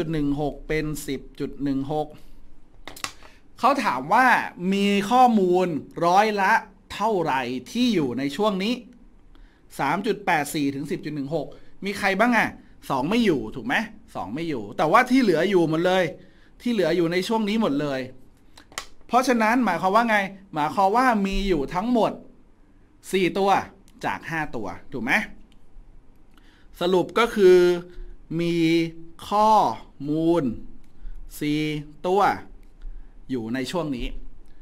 3.16 เป็น 10.16เขาถามว่ามีข้อมูลร้อยละเท่าไหร่ ที่อยู่ในช่วงนี้ 3.84ถึง10.16 มีใครบ้างอะสองไม่อยู่ถูกไหมสองไม่อยู่ แต่ว่าที่เหลืออยู่หมดเลย ที่เหลืออยู่ในช่วงนี้หมดเลย เพราะฉะนั้นหมายความว่าไง หมายความว่ามีอยู่ทั้งหมด 4 ตัวจาก 5 ตัว ถูกไหมสรุปก็คือ มีข้อมูล 4 ตัวอยู่ในช่วงนี้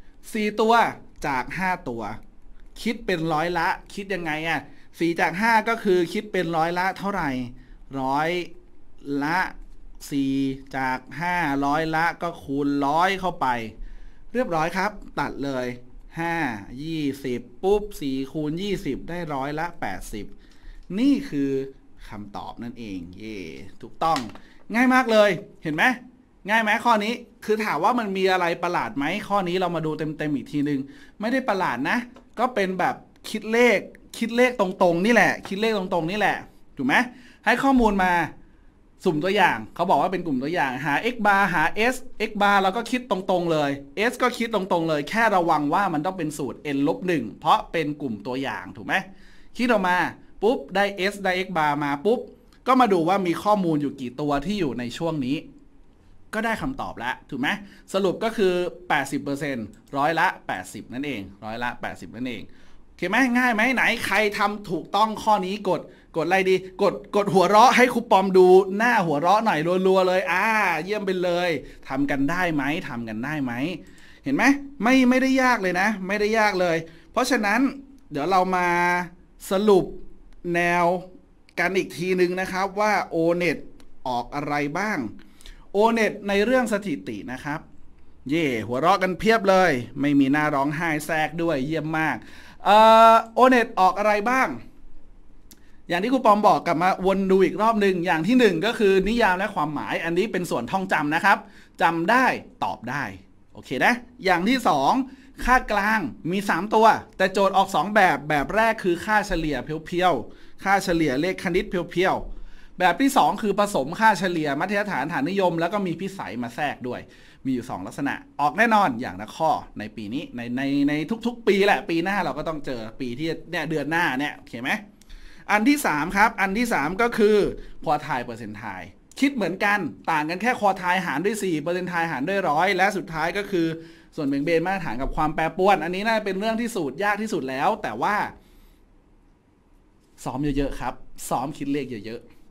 4 ตัวจาก 5 ตัว คิดเป็นร้อยละ คิดยังไงอะ่ะ4จาก 5 ก็คือคิดเป็นร้อยละเท่าไหร่ร้อยละ 4 จาก5ร้อยละ ก็คูณร้อยเข้าไป เรียบร้อยครับ ตัดเลย 5 20 ปุ๊บ4คูณ20 ได้ร้อยละ 80 นี่คือคำตอบนั่นเองเย่ถูกต้องง่ายมากเลยเห็นไหมง่ายไหมข้อนี้คือถามว่ามันมีอะไรประหลาดไหมข้อนี้เรามาดูเต็มๆอีกทีนึง ไม่ได้ประหลาดนะก็เป็นแบบคิดเลขคิดเลขตรงๆ นี่แหละคิดเลขตรงๆนี่แหละถูกไหมให้ข้อมูลมา สุ่มตัวอย่าง เขาบอกว่าเป็นกลุ่มตัวอย่างหา x bar หา s x bar เราก็คิดตรงๆเลย s ก็คิดตรงๆเลยแค่ระวังว่ามันต้องเป็นสูตร n ลบหนึ่งเพราะเป็นกลุ่มตัวอย่างถูกไหมคิดออกมาปุ๊บได้ s ได้ x bar มาปุ๊บก็มาดูว่ามีข้อมูลอยู่กี่ตัวที่อยู่ในช่วงนี้ก็ได้คำตอบแล้วถูกไหมสรุปก็คือ 80%ร้อยละ 80 นั่นเอง ร้อยละ 80 นั่นเอง โอเคไหมง่ายไหมไหนใครทำถูกต้องข้อนี้กดกดอะไรดี กดกดหัวเราะ ให้ครูปอมดู หน้าหัวเราะหน่อยรัว ๆเลย อ่า เยี่ยมไปเลยทำกันได้ไหมทำกันได้ไหม เห็นไหมไม่ไม่ได้ยากเลยนะ ไม่ได้ยากเลย เพราะฉะนั้น เดี๋ยวเรามาสรุปแนวกันอีกทีนึงนะครับว่า o n e t ออกอะไรบ้างโอเน็ตในเรื่องสถิตินะครับ เย่หัวเราะกันเพียบเลย ไม่มีหน้าร้องไห้แทรกด้วยเยี่ยมมากโอเน็ตออกอะไรบ้าง อย่างที่ครูปอมบอกกลับมา วนดูอีกรอบหนึ่งอย่างที่หนึ่งก็คือนิยามและความหมายอันนี้เป็นส่วนท่องจำนะครับจำได้ตอบได้ โอเค นะ อย่างที่สอง ค่ากลางมี 3 ตัว แต่โจทย์ออก 2 แบบแบบแรกคือค่าเฉลี่ยเพียวๆค่าเฉลี่ยเลขคณิตเพียวแบบที่ 2 คือผสมค่าเฉลี่ยมัธยฐานฐานนิยม แล้วก็มีพิสัยมาแทรก ด้วย มีอยู่ 2 ลักษณะ ออกแน่นอนอย่างนะข้อในปีนี้ในในในทุกๆ ปี แหละปี หน้า เราก็ต้องเจอปี ที่เนี่ยเดือนหน้า เนี่ย โอเคไหม อันที่ 3 ครับ อันที่ 3 ก็คือพอทาย เปอร์เซ็นต์ทาย คิดเหมือนกัน ต่างกันแค่คอทายหารด้วย4เปอร์เซ็นต์ทายหารด้วยร้อยและสุดท้ายก็คือ ส่วนเบ่งเบนมาตรฐานกับความแปรปรวน อันนี้น่าเป็นเรื่องที่สูตรยากที่สุดแล้ว แต่ว่าซ้อมเยอะๆครับ ซ้อมคิดเลขเยอะๆ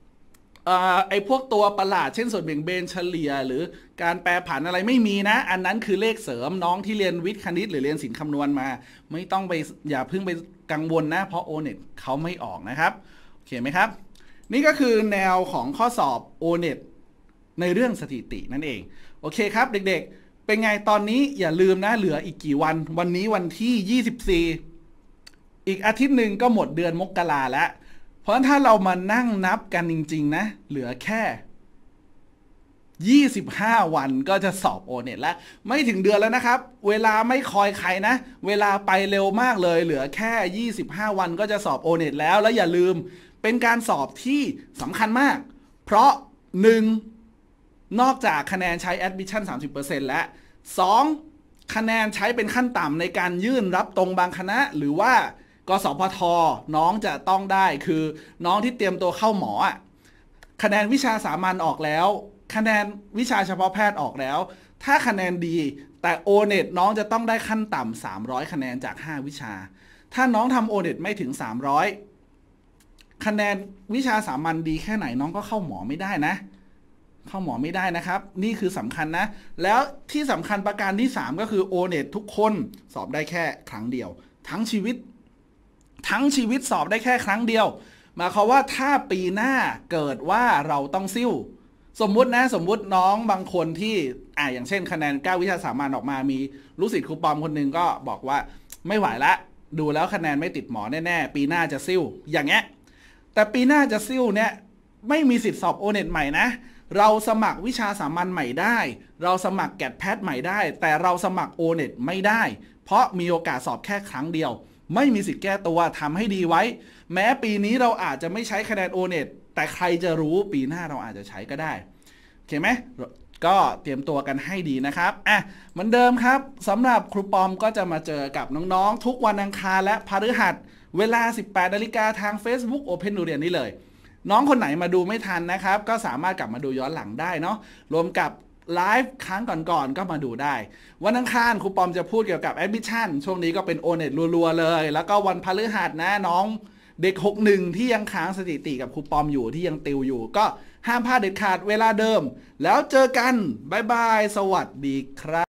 ไอ้พวกตัวประหลาดเช่นส่วนเบี่ยงเบนเฉลี่ย หรือการแปรผันอะไรไม่มีนะ อันนั้นคือเลขเสริมน้องที่เรียนวิทย์คณิตหรือเรียนศิลป์คำนวณมา ไม่ต้องไปอย่าเพิ่งไปกังวลนะ เพราะโอเน็ตเขาไม่ออกนะครับ โอเคไหมครับ นี่ก็คือแนวของข้อสอบโอเน็ตในเรื่องสถิตินั่นเอง โอเคครับเด็กๆ เป็นไงตอนนี้อย่าลืมนะเหลืออีกกี่วัน วันนี้วันที่ 24 อีกอาทิตย์หนึ่งก็หมดเดือนมกราแล้วเพราะถ้าเรามานั่งนับกันจริงๆนะ เหลือแค่ 25 วันก็จะสอบโอเน็ตแล้ว ไม่ถึงเดือนแล้วนะครับ เวลาไม่คอยใครนะ เวลาไปเร็วมากเลย เหลือแค่ 25 วันก็จะสอบโอเน็ตแล้ว แล้วอย่าลืมเป็นการสอบที่สำคัญมาก เพราะ 1. นอกจากคะแนนใช้ admission 30%แล้ว 2. คะแนนใช้เป็นขั้นต่ำในการยื่นรับตรงบางคณะหรือว่ากสพทน้องจะต้องได้คือน้องที่เตรียมตัวเข้าหมออ่ะคะแนนวิชาสามัญออกแล้ว คะแนนวิชาเฉพาะแพทย์ออกแล้ว ถ้าคะแนนดีแต่โอเน็ตน้องจะต้องได้ขั้นต่ำ300 คะแนนจาก 5 วิชา ถ้าน้องทำโอเน็ตไม่ถึง 300 คะแนนวิชาสามัญดีแค่ไหนน้องก็เข้าหมอไม่ได้นะ เข้าหมอไม่ได้นะครับ นี่คือสำคัญนะ แล้วที่สำคัญประการที่ 3 ก็คือโอเน็ตทุกคนสอบได้แค่ ครั้งเดียวทั้งชีวิตทั้ง ชีวิตสอบได้แค่ครั้งเดียวหมายความว่าถ้าปีหน้าเกิดว่าเราต้องซิ่วสมมุติ นะ สมมุติน้องบางคนที่ อ่าอย่างเช่น คะแนน9วิชาสามัญออกมามีรู้สิทธิ์ครูปอม คน นึง ก็บอกว่าไม่ไหวละ ดูแล้วคะแนนไม่ติดหมอแน่ ๆ ปีหน้าจะซิ่วอย่างเงี้ยแต่ปีหน้าจะซิ่วเนี่ยไม่มีสิทธิ์สอบโอเน็ตใหม่นะเราสมัครวิชาสามัญใหม่ได้ เราสมัครแกดแพทใหม่ได้ แต่เราสมัครโอเน็ตไม่ได้ เพราะมีโอกาสสอบแค่ครั้งเดียวไม่มีสิทธิ์แก้ตัวทำให้ดีไว้ แม้ปีนี้เราอาจจะไม่ใช้คะแนนโอเน็ตแต่ใครจะรู้ปีหน้าเราอาจจะใช้ก็ได้ โอเคไหมก็เตรียมตัวกันให้ดีนะครับ อ่ะเหมือนเดิมครับสำหรับครูปอมก็จะมาเจอกับน้องๆ ทุกวันอังคารและพฤหัส เวลา 18นาฬิกาทาง Facebook Open ดูเรียนนี้เลย น้องคนไหนมาดูไม่ทันนะครับ ก็สามารถกลับมาดูย้อนหลังได้เนาะรวมกับไลฟ์ครั้งก่อนๆก็มาดูได้ วันอังคารครูปอมจะพูดเกี่ยวกับแอดมิชชั่น ช่วงนี้ก็เป็นโอเน็ตรัว ๆ เลย แล้วก็วันพฤหัสนะน้อง เด็ก 61 ที่ยังค้างสถิติกับครูปอมอยู่ที่ยังติว อยู่ ก็ห้ามพลาดเด็ดขาดเวลาเดิม แล้วเจอกัน บ๊ายบาย สวัสดีครับ